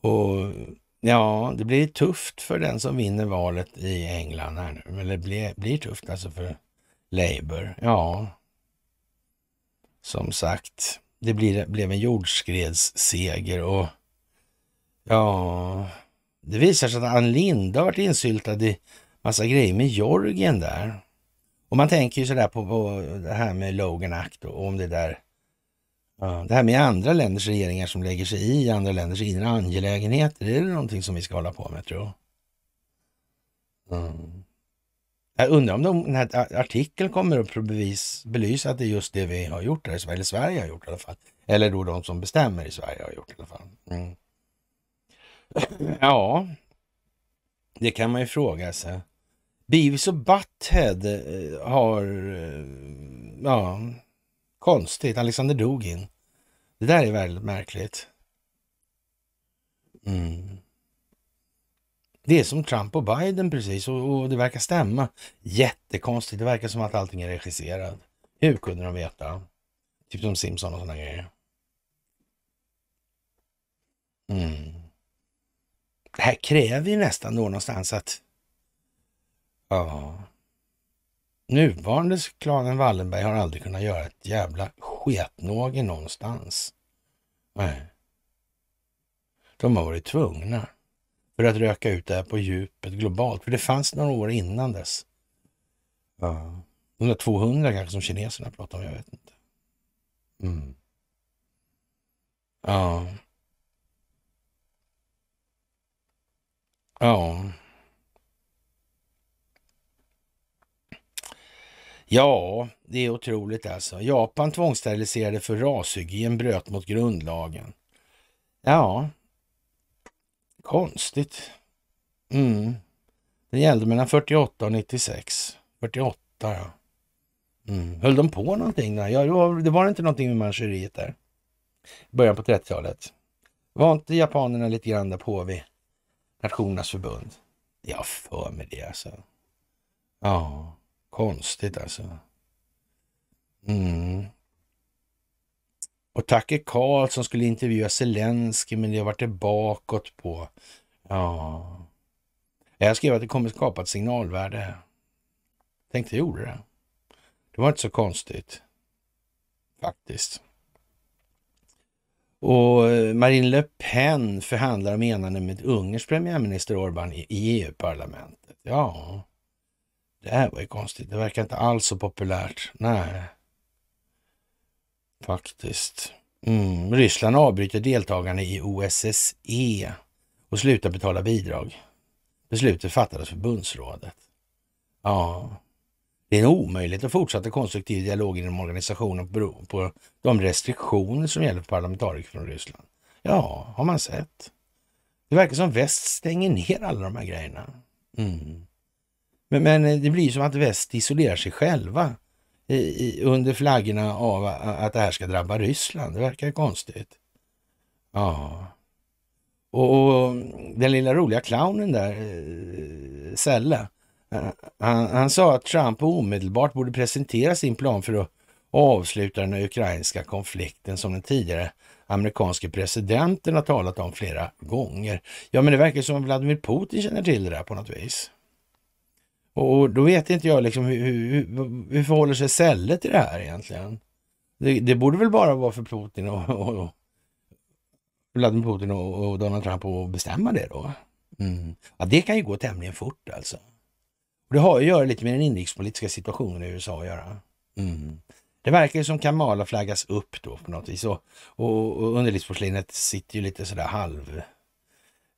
Och ja, det blir tufft för den som vinner valet i England här nu. Eller blir, blir tufft alltså för Labour. Ja. Som sagt, det blir, blev en jordskredsseger och ja, det visar sig att Ann Linde har varit insyltad i massa grejer med Jorgen där. Och man tänker ju sådär på, på det här med Logan Act och om det där det här med andra länders regeringar som lägger sig i andra länders inre angelägenheter, är det någonting som vi ska hålla på med tror jag? Mm. Jag undrar om de, den här artikeln kommer att bevis, belysa att det är just det vi har gjort här i Sverige, eller Sverige har gjort i alla fall. Eller då de som bestämmer i Sverige har gjort i alla fall. Mm. Ja, det kan man ju fråga sig. Beavis och Butthead eh, har... Eh, ja, konstigt. Alexander Dugin. Det där är väldigt märkligt. Mm. Det är som Trump och Biden precis och, och, det verkar stämma. Jättekonstigt. Det verkar som att allting är regisserat. Hur kunde de veta? Typ som Simpson och sådana grejer. Mm. Det här kräver ju nästan då någonstans att Ja. Nuvarande klanen Wallenberg har aldrig kunnat göra ett jävla sketnåge någonstans. Nej. De har varit tvungna för att röka ut det här på djupet globalt. För det fanns några år innan dess. Ja. De där 200 kanske som kineserna pratar om, jag vet inte. Mm. Ja. Ja. Ja, det är otroligt alltså. Japan tvångssteriliserade för rashygien bröt mot grundlagen. Ja, konstigt. Mm. Det gällde mellan 48 och 96. 48 ja. Mm. Höll de på någonting? Där? Ja, det, var, det var inte någonting med Manchuriet där. Början på 30-talet. Var inte japanerna lite grann där på vid Nationernas förbund? Jag för mig det alltså. Ja. Konstigt alltså. Mm. Och Tucker Carlson skulle intervjua Zelensky men det har varit bakåt på. Ja. Jag skrev att det kommer skapa ett signalvärde. Tänkte jag gjorde det. Det var inte så konstigt. Faktiskt. Och eh, Marine Le Pen förhandlar om enande med Ungerns premiärminister Orbán i EU-parlamentet. Ja, det här var ju konstigt. Det verkar inte alls så populärt. Nej. Faktiskt. Mm. Ryssland avbryter deltagarna i OSSE och slutar betala bidrag. Beslutet fattades förbundsrådet. Ja, det är en omöjlighet att fortsätta konstruktiv dialog inom organisationen beroende på de restriktioner som gäller för parlamentariker från Ryssland. Ja, har man sett. Det verkar som väst stänger ner alla de här grejerna. Mm. Men, men det blir som att väst isolerar sig själva i, i, under flaggorna av att det här ska drabba Ryssland. Det verkar konstigt. Ja. Och, och den lilla roliga clownen där, eh, Sella, eh, han, han sa att Trump omedelbart borde presentera sin plan för att avsluta den ukrainska konflikten som den tidigare amerikanske presidenten har talat om flera gånger. Ja, men det verkar som att Vladimir Putin känner till det där på något vis. Och då vet inte jag liksom hur, hur, hur förhåller sig celler till det här egentligen? Det, det, borde väl bara vara för Putin och, och, och Vladimir Putin och, och, Donald Trump att bestämma det då. Mm. Ja, det kan ju gå tämligen fort alltså. Och det har ju att göra lite med den inrikespolitiska situationen i USA att göra. Mm. Det verkar ju som Kamala flaggas upp då på något vis och, och, och underlivsporslinet sitter ju lite sådär halv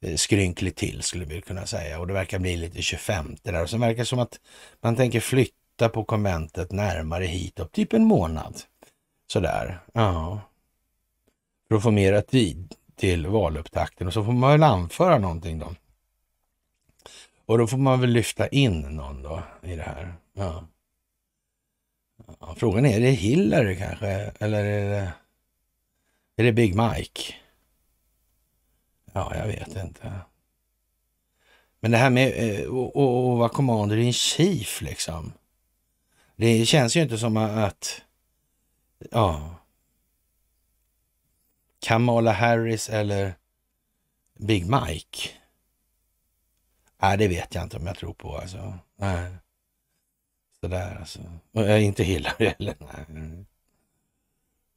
Eh, skrynkligt till skulle vi kunna säga och det verkar bli lite 25 där och sen verkar det som att man tänker flytta på konventet närmare hit hitåt, typ en månad. Sådär, ja. För att få mera tid till valupptakten och så får man väl anföra någonting då. Och då får man väl lyfta in någon då i det här. Ja. Ja, frågan är, är det Hillary kanske? Eller är det, är det Big Mike? Ja, jag vet inte. Men det här med att eh, vara commander in chief liksom. Det känns ju inte som att... Ja. Kamala Harris eller Big Mike? Nej, det vet jag inte om jag tror på alltså. Nej. Sådär alltså. Och jag inte Hillary heller. Nej.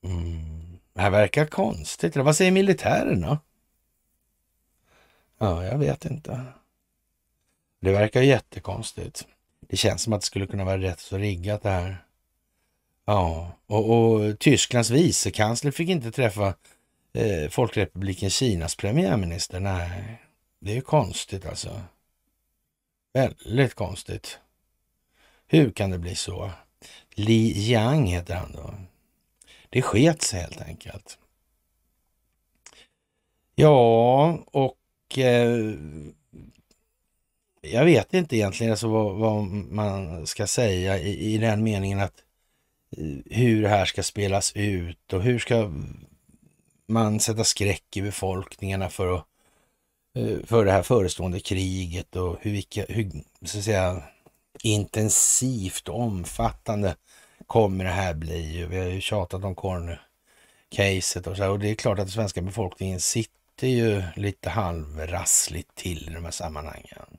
Mm. Det här verkar konstigt. Vad säger militären då? Ja, jag vet inte. Det verkar jättekonstigt. Det känns som att det skulle kunna vara rätt så riggat det här. Ja, och, och Tysklands vicekansler fick inte träffa eh, Folkrepubliken Kinas premiärminister. Nej, det är konstigt alltså. Väldigt konstigt. Hur kan det bli så? Li Jiang heter han då. Det sket sig helt enkelt. Ja, och eh, jag vet inte egentligen alltså vad, vad man ska säga i, i, den meningen att eh, hur det här ska spelas ut och hur ska man sätta skräck i befolkningarna för, att, eh, för det här förestående kriget och hur, vilka, hur så att säga, intensivt och omfattande kommer det här bli? Vi har ju tjatat om corner caset och så här, och det är klart att den svenska befolkningen sitter låter ju lite halvrassligt till i de här sammanhangen.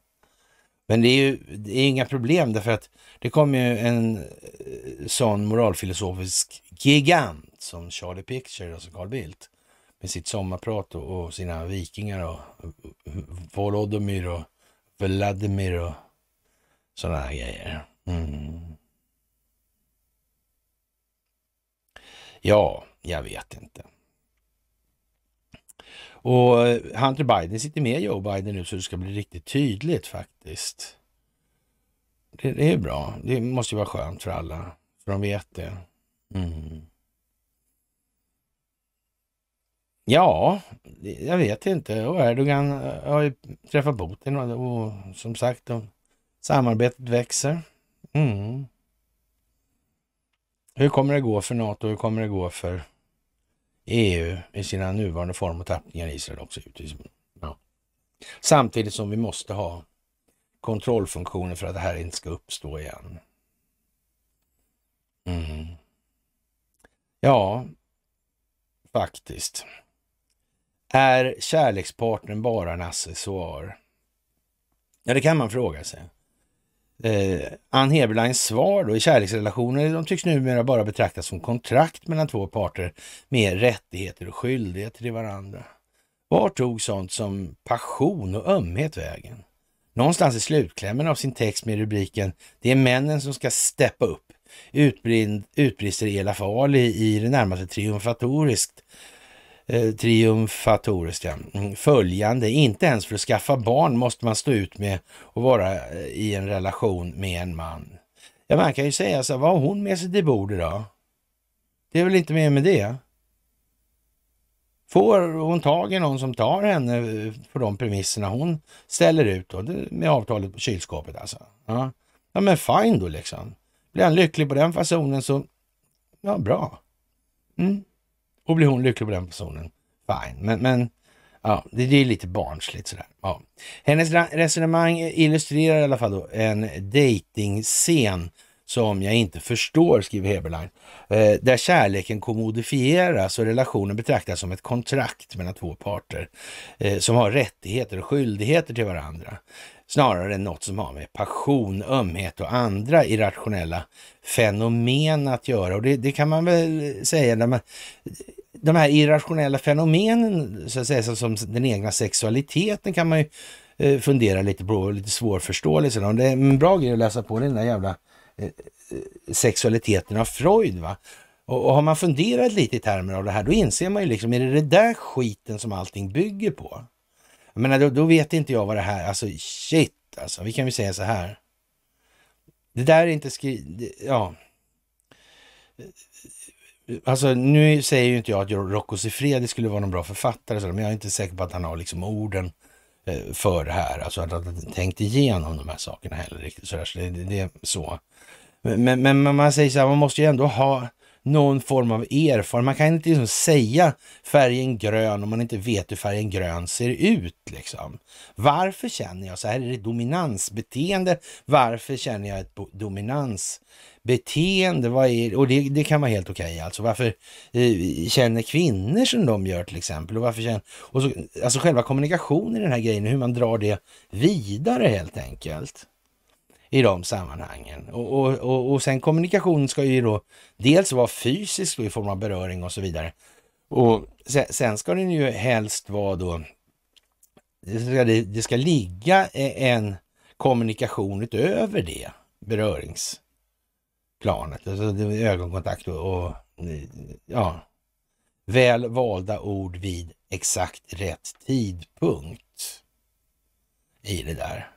Men det är ju det är inga problem därför att det kommer ju en eh, sån moralfilosofisk gigant som Charlie Picture, alltså Carl Bildt, med sitt sommarprat och, sina vikingar och Volodymyr och Vladimir och sådana här grejer. Mm. Ja, jag vet inte. Och eh, Hunter Biden sitter med Joe Biden nu så det ska bli riktigt tydligt faktiskt. Det, det är bra. Det måste ju vara skönt för alla, för de vet det. Mm. Ja, jag vet inte. Och Erdogan eh, har ju träffat Putin och, som sagt, de, samarbetet växer. Mm. Hur kommer det gå för NATO? Hur kommer det gå för EU i sina nuvarande form och tappningar i Israel också. Ja. Samtidigt som vi måste ha kontrollfunktioner för att det här inte ska uppstå igen. Mm. Ja, faktiskt. Är kärlekspartnern bara en accessoar? Ja, det kan man fråga sig. Eh, Ann Heberleins svar då i kärleksrelationer, de tycks numera bara betraktas som kontrakt mellan två parter med rättigheter och skyldigheter i varandra. Var tog sånt som passion och ömhet vägen? Någonstans i slutklämmen av sin text med rubriken Det är männen som ska steppa upp utbrister Elaf Ali i det närmaste triumfatoriskt Eh, Triumfatoriskt ja. Mm, följande, inte ens för att skaffa barn måste man stå ut med att vara eh, i en relation med en man. Ja, man kan ju säga så vad har hon med sig till bordet då? Det är väl inte mer med det? Får hon tag i någon som tar henne eh, på de premisserna hon ställer ut då, med avtalet på kylskåpet alltså. Ja. ja, men fine då liksom. Blir han lycklig på den fasonen så, ja bra. Mm. Och blir hon lycklig på den personen, fine. Men, men ja, det, är lite barnsligt sådär. Ja. Hennes resonemang illustrerar i alla fall då en dejtingscen som jag inte förstår, skriver Heberlein, eh, där kärleken kommodifieras och relationen betraktas som ett kontrakt mellan två parter eh, som har rättigheter och skyldigheter till varandra snarare än något som har med passion, ömhet och andra irrationella fenomen att göra. Och det, det kan man väl säga, när man, de här irrationella fenomenen, så att säga, som den egna sexualiteten kan man ju eh, fundera lite på, lite svårförståelsen om. Det är en bra grej att läsa på den där jävla eh, eh, sexualiteten av Freud. va? Och, och har man funderat lite i termer av det här, då inser man ju liksom, är det det där skiten som allting bygger på? Jag menar, då, då vet inte jag vad det här... Alltså shit, alltså. Vi kan väl säga så här. Det där är inte skrivet... Ja. Alltså nu säger ju inte jag att Rocco Siffredi skulle vara någon bra författare, men jag är inte säker på att han har liksom orden eh, för det här. Alltså att han tänkt igenom de här sakerna heller riktigt sådär. Så det, det, är så. Men, men, men, man säger så här, man måste ju ändå ha någon form av erfarenhet. Man kan inte liksom säga färgen grön om man inte vet hur färgen grön ser ut. Liksom. Varför känner jag så här? Är det dominansbeteende? Varför känner jag ett dominansbeteende? Vad är, och det, det kan vara helt okej okay, alltså. Varför eh, känner kvinnor som de gör till exempel? Och varför känner, och så, alltså själva kommunikationen i den här grejen, hur man drar det vidare helt enkelt i de sammanhangen. Och, och, och, och sen kommunikation ska ju då dels vara fysisk i form av beröring och så vidare. Och sen, sen ska den ju helst vara då, det ska, det ska ligga e, en kommunikation utöver det beröringsplanet, alltså ögonkontakt och, och ja, väl valda ord vid exakt rätt tidpunkt i det där.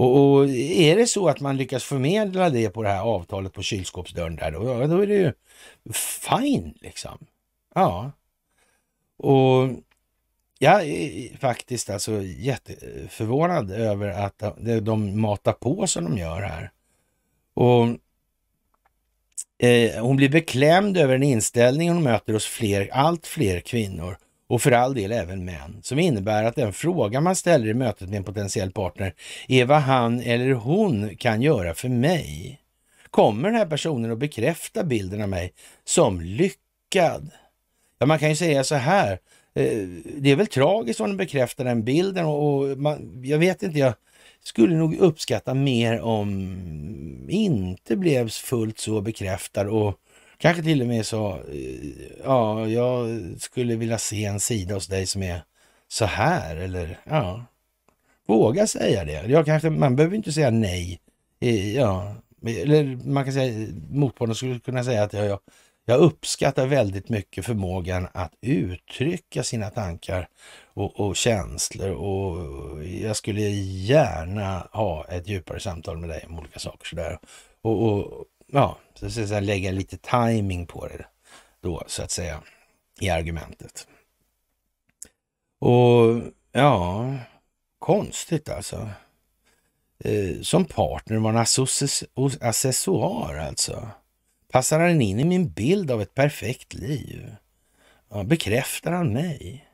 Och, och, är det så att man lyckas förmedla det på det här avtalet på kylskåpsdörren där, då, då är det ju fine liksom. Ja. Och jag är faktiskt alltså jätteförvånad över att de matar på som de gör här. Och eh, Hon blir beklämd över en inställning hon möter hos fler, allt fler kvinnor och för all del även män, som innebär att den fråga man ställer i mötet med en potentiell partner är vad han eller hon kan göra för mig. Kommer den här personen att bekräfta bilden av mig som lyckad? Ja, man kan ju säga så här, eh, det är väl tragiskt om den bekräftar den bilden och, man, jag vet inte, jag skulle nog uppskatta mer om inte blev fullt så bekräftad och Kanske till och med så, eh, ja, jag skulle vilja se en sida hos dig som är så här eller ja, våga säga det. Jag kanske, man behöver inte säga nej. Eh, ja, eller man kan säga, motparten skulle kunna säga att jag, jag, jag uppskattar väldigt mycket förmågan att uttrycka sina tankar och, och känslor och jag skulle gärna ha ett djupare samtal med dig om olika saker sådär. Och, och ja, så ska jag lägga lite timing på det då så att säga i argumentet. Och ja, konstigt alltså. Eh, som partner var en accessoar alltså. Passar han in i min bild av ett perfekt liv? Ja, bekräftar han mig?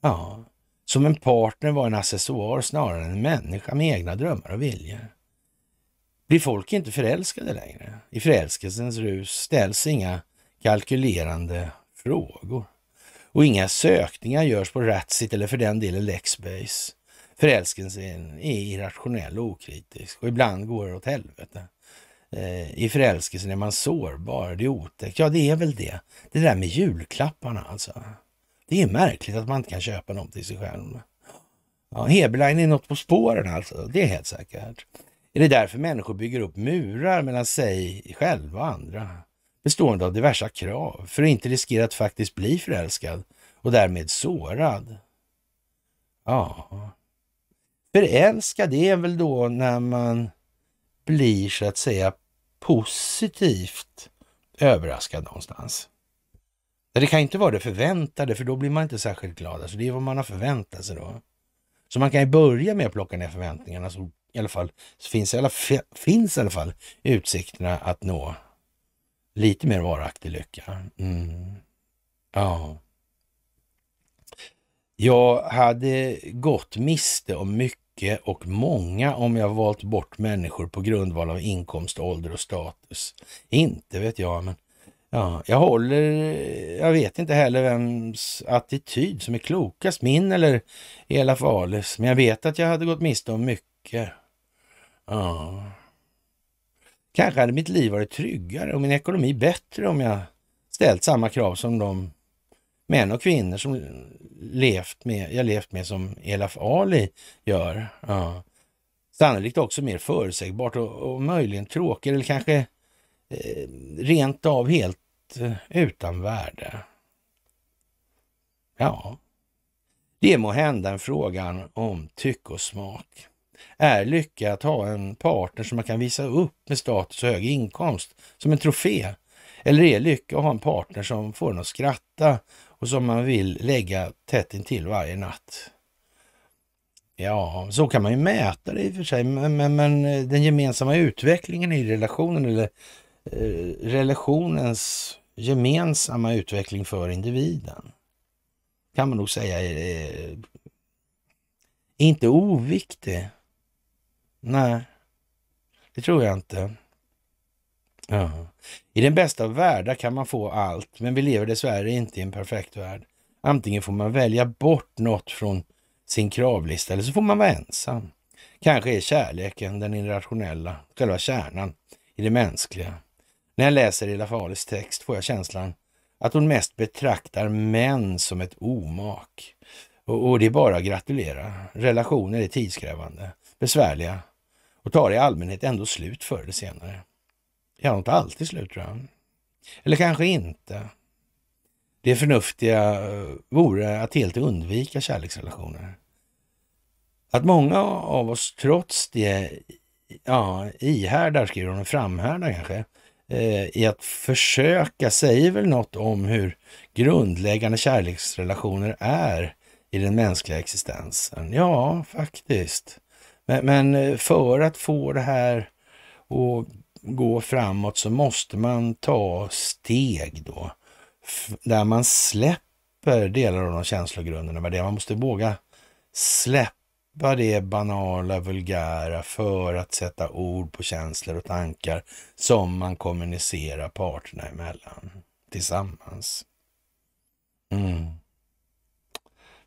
Ja, som en partner var en accessoar snarare än en människa med egna drömmar och viljor. Blir folk inte förälskade längre? I förälskelsens rus ställs inga kalkylerande frågor och inga sökningar görs på Ratsit eller för den delen Lexbase. Förälskelsen är irrationell och okritisk och ibland går det åt helvete. Eh, I förälskelsen är man sårbar, det är otäckt. Ja, det är väl det. Det där med julklapparna alltså. Det är märkligt att man inte kan köpa något till sig själv. Ja, Heberlein är något på spåren alltså, det är helt säkert. Är det därför människor bygger upp murar mellan sig själva och andra, bestående av diverse krav, för att inte riskera att faktiskt bli förälskad och därmed sårad? Ja, förälskad är väl då när man blir så att säga positivt överraskad någonstans. Det kan inte vara det förväntade, för då blir man inte särskilt glad. Alltså det är vad man har förväntat sig då. Så man kan ju börja med att plocka ner förväntningarna så i alla fall, så finns, i alla, finns i alla fall utsikterna att nå lite mer varaktig lycka. Mm. Ja. Jag hade gått miste om mycket och många om jag valt bort människor på grundval av inkomst, ålder och status. Inte vet jag, men ja, jag håller... Jag vet inte heller vems attityd som är klokast, min eller Ela Fales, men jag vet att jag hade gått miste om mycket. Ja. Kanske hade mitt liv varit tryggare och min ekonomi bättre om jag ställt samma krav som de män och kvinnor som levt med, jag levt med som Elaf Ali gör. Ja. Sannolikt också mer förutsägbart och, och möjligen tråkigare eller kanske eh, rent av helt eh, utan värde. Ja, det är må hända en frågan om tycke och smak är lycka att ha en partner som man kan visa upp med status och hög inkomst som en trofé? Eller är lycka att ha en partner som får en att skratta och som man vill lägga tätt intill varje natt? Ja, så kan man ju mäta det i och för sig, men, men, men eh, den gemensamma utvecklingen i relationen eller eh, relationens gemensamma utveckling för individen kan man nog säga är, är eh, inte oviktig. Nej, det tror jag inte. Ja. I den bästa av världar kan man få allt, men vi lever dessvärre inte i en perfekt värld. Antingen får man välja bort något från sin kravlista eller så får man vara ensam. Kanske är kärleken den irrationella, själva kärnan i det mänskliga. När jag läser Ella Fahles text får jag känslan att hon mest betraktar män som ett omak. Och, och det är bara att gratulera. Relationer är tidskrävande, besvärliga och tar i allmänhet ändå slut förr eller senare. Ja, inte alltid slut tror jag. Eller kanske inte. Det förnuftiga eh, vore att helt undvika kärleksrelationer. Att många av oss trots det ja, ihärdar, skriver hon, framhärdar kanske, eh, i att försöka säger väl något om hur grundläggande kärleksrelationer är i den mänskliga existensen. Ja, faktiskt. Men, men eh, för att få det här att gå framåt så måste man ta steg då. Där man släpper delar av de känslogrunderna Man måste våga släppa det banala, vulgära för att sätta ord på känslor och tankar som man kommunicerar parterna emellan tillsammans. Mm.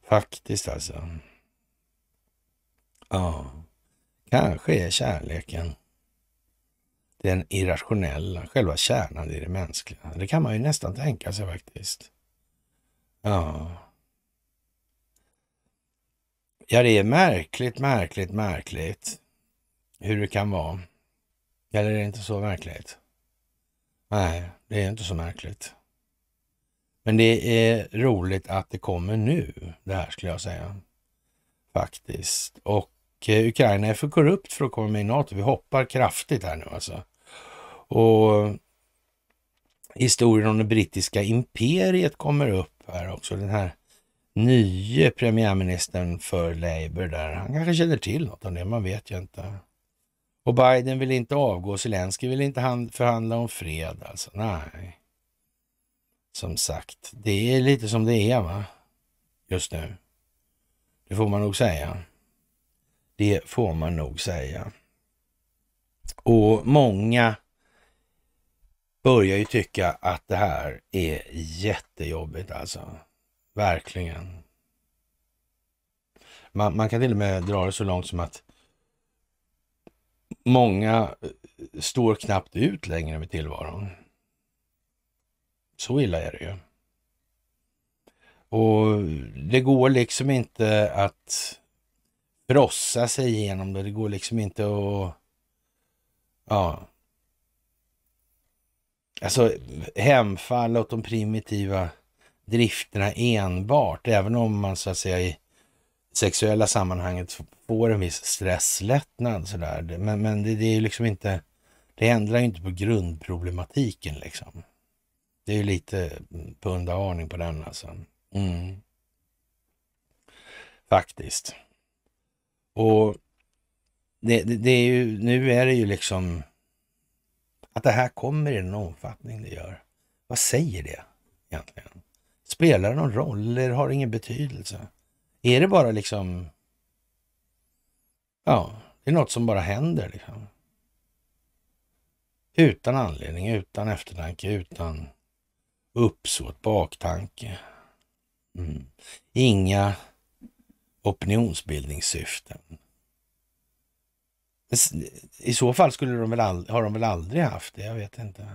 Faktiskt alltså. Ja. Kanske är kärleken den irrationella, själva kärnan i det mänskliga. Det kan man ju nästan tänka sig faktiskt. Ja. Ja, det är märkligt, märkligt, märkligt hur det kan vara. Eller är det inte så märkligt? Nej, det är inte så märkligt. Men det är roligt att det kommer nu, det här skulle jag säga. Faktiskt. Och Eh, Ukraina är för korrupt för att komma med i NATO. Vi hoppar kraftigt här nu alltså. Och historien om det brittiska imperiet kommer upp här också. Den här nye premiärministern för Labour där, han kanske känner till något om det, man vet ju inte. Och Biden vill inte avgå, Zelensky vill inte förhandla om fred alltså, nej. Som sagt, det är lite som det är va, just nu. Det får man nog säga. Det får man nog säga. Och många börjar ju tycka att det här är jättejobbigt alltså. Verkligen. Man, man, kan till och med dra det så långt som att många eh, står knappt ut längre med tillvaron. Så illa är det ju. Och det går liksom inte att frossa sig igenom det. Det går liksom inte att... Ja. Alltså hemfall åt de primitiva drifterna enbart, även om man så att säga i sexuella sammanhanget får en viss stresslättnad sådär. Men, men det, det är ju liksom inte, det ändrar ju inte på grundproblematiken liksom. Det är ju lite punda aning på den alltså. Mm. Faktiskt. Och det, det, det, är ju, nu är det ju liksom att det här kommer i den omfattning det gör. Vad säger det egentligen? Spelar det någon roll eller har det ingen betydelse? Är det bara liksom... Ja, det är något som bara händer liksom. Utan anledning, utan eftertanke, utan uppsåt, baktanke. Mm. Inga opinionsbildningssyften. I så fall skulle de väl aldrig, har de väl aldrig haft det? Jag vet inte.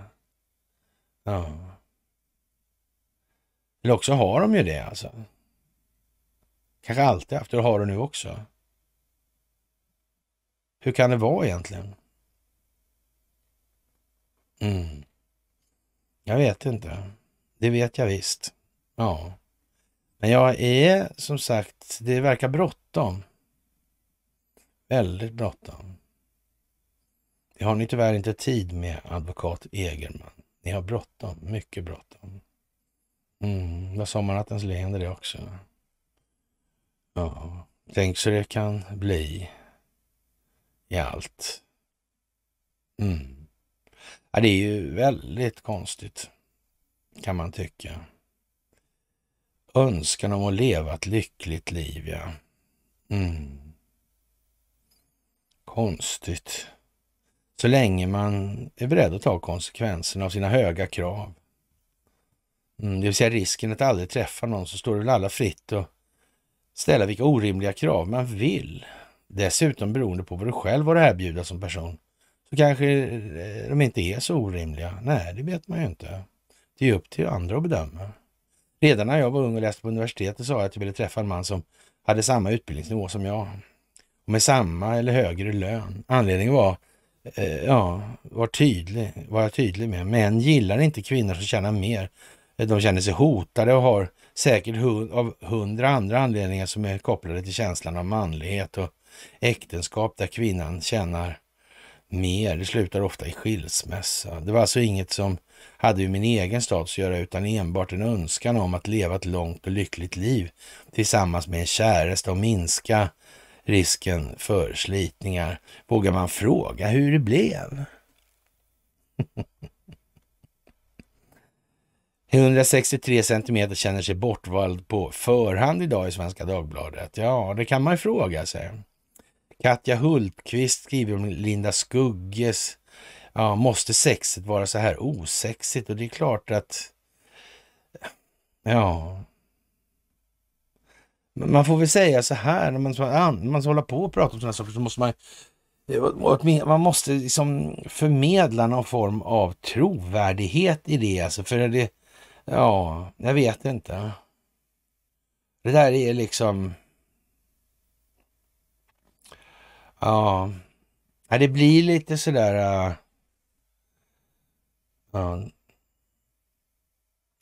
Ja. Eller också har de ju det alltså. Kanske alltid haft det och har det nu också. Hur kan det vara egentligen? Mm. Jag vet inte. Det vet jag visst. Ja. Men jag är som sagt, det verkar bråttom. Väldigt bråttom. Det har ni tyvärr inte tid med, advokat Egerman. Ni har bråttom, mycket bråttom. Mm, det var sommarnattens leende det också. Ja, tänk så det kan bli i allt. Mm. Ja, det är ju väldigt konstigt, kan man tycka önskan om att leva ett lyckligt liv. Ja. Mm. Konstigt. Så länge man är beredd att ta konsekvenserna av sina höga krav. Mm, det vill säga risken att aldrig träffa någon så står det väl alla fritt att ställa vilka orimliga krav man vill. Dessutom beroende på vad du själv har att erbjuda som person så kanske eh, de inte är så orimliga. Nej, det vet man ju inte. Det är upp till andra att bedöma. Redan när jag var ung och läste på universitetet sa jag att jag ville träffa en man som hade samma utbildningsnivå som jag. Och med samma eller högre lön. Anledningen var, eh, ja, var tydlig, var jag tydlig med. Män gillar inte kvinnor som tjänar mer. De känner sig hotade och har säkert hund, av hundra andra anledningar som är kopplade till känslan av manlighet och äktenskap där kvinnan tjänar mer. Det slutar ofta i skilsmässa. Det var alltså inget som hade ju min egen status att göra utan enbart en önskan om att leva ett långt och lyckligt liv tillsammans med en käresta och minska risken för slitningar. Vågar man fråga hur det blev? 163 centimeter känner sig bortvald på förhand idag i Svenska Dagbladet. Ja, det kan man ju fråga sig. Katja Hultqvist skriver om Linda Skugges Ja, måste sexet vara så här osexigt? Och det är klart att... Ja... Man får väl säga så här, när man, när man håller på och pratar om sådana saker så måste man man måste liksom förmedla någon form av trovärdighet i det. Alltså för det, ja, jag vet inte. Det där är liksom... Ja, det blir lite sådär... Äh, Ja.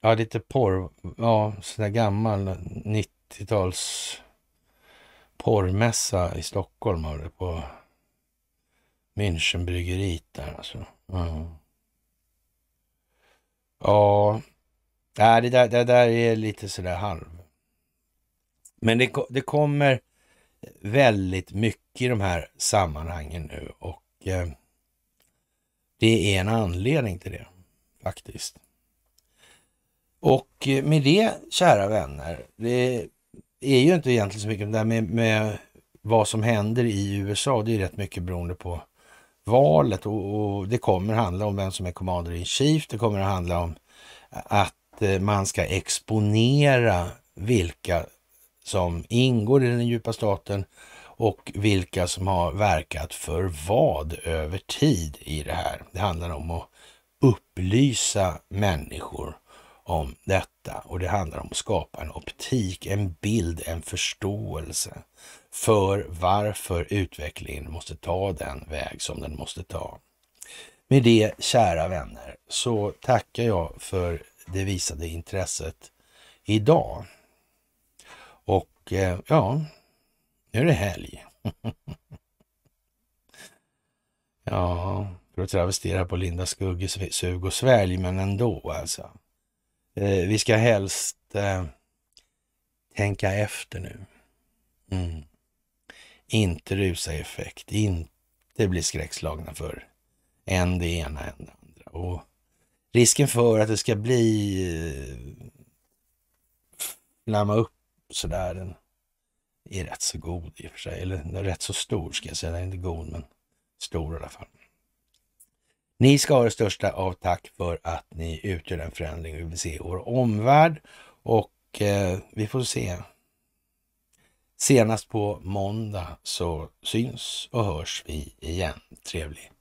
ja, lite porr. Ja, sådär gammal 90-tals porrmässa i Stockholm var det på Münchenbryggeriet där alltså. Ja. Ja, det där, det där är lite sådär halv. Men det, det kommer väldigt mycket i de här sammanhangen nu och eh, det är en anledning till det faktiskt. Och eh, med det, kära vänner, det är ju inte egentligen så mycket det där med, med, vad som händer i USA. Det är rätt mycket beroende på valet och, och det kommer handla om vem som är commander in chief. Det kommer att handla om att eh, man ska exponera vilka som ingår i den djupa staten och vilka som har verkat för vad över tid i det här. Det handlar om att upplysa människor om detta och det handlar om att skapa en optik, en bild, en förståelse för varför utvecklingen måste ta den väg som den måste ta. Med det, kära vänner, så tackar jag för det visade intresset idag. Och eh, ja, nu är det helg. ja... För att travestera på Linda Skugges sug och svälj, men ändå alltså. Eh, vi ska helst eh, tänka efter nu. Mm. Inte rusa i effekt, inte bli skräckslagna för än det ena, än det andra. Och risken för att det ska bli eh, flamma upp sådär, den är rätt så god i och för sig. Eller rätt så stor ska jag säga, den är inte god men stor i alla fall. Ni ska ha det största av tack för att ni utgör den förändring vi vill se i vår omvärld. Och eh, vi får se. Senast på måndag så syns och hörs vi igen. Trevlig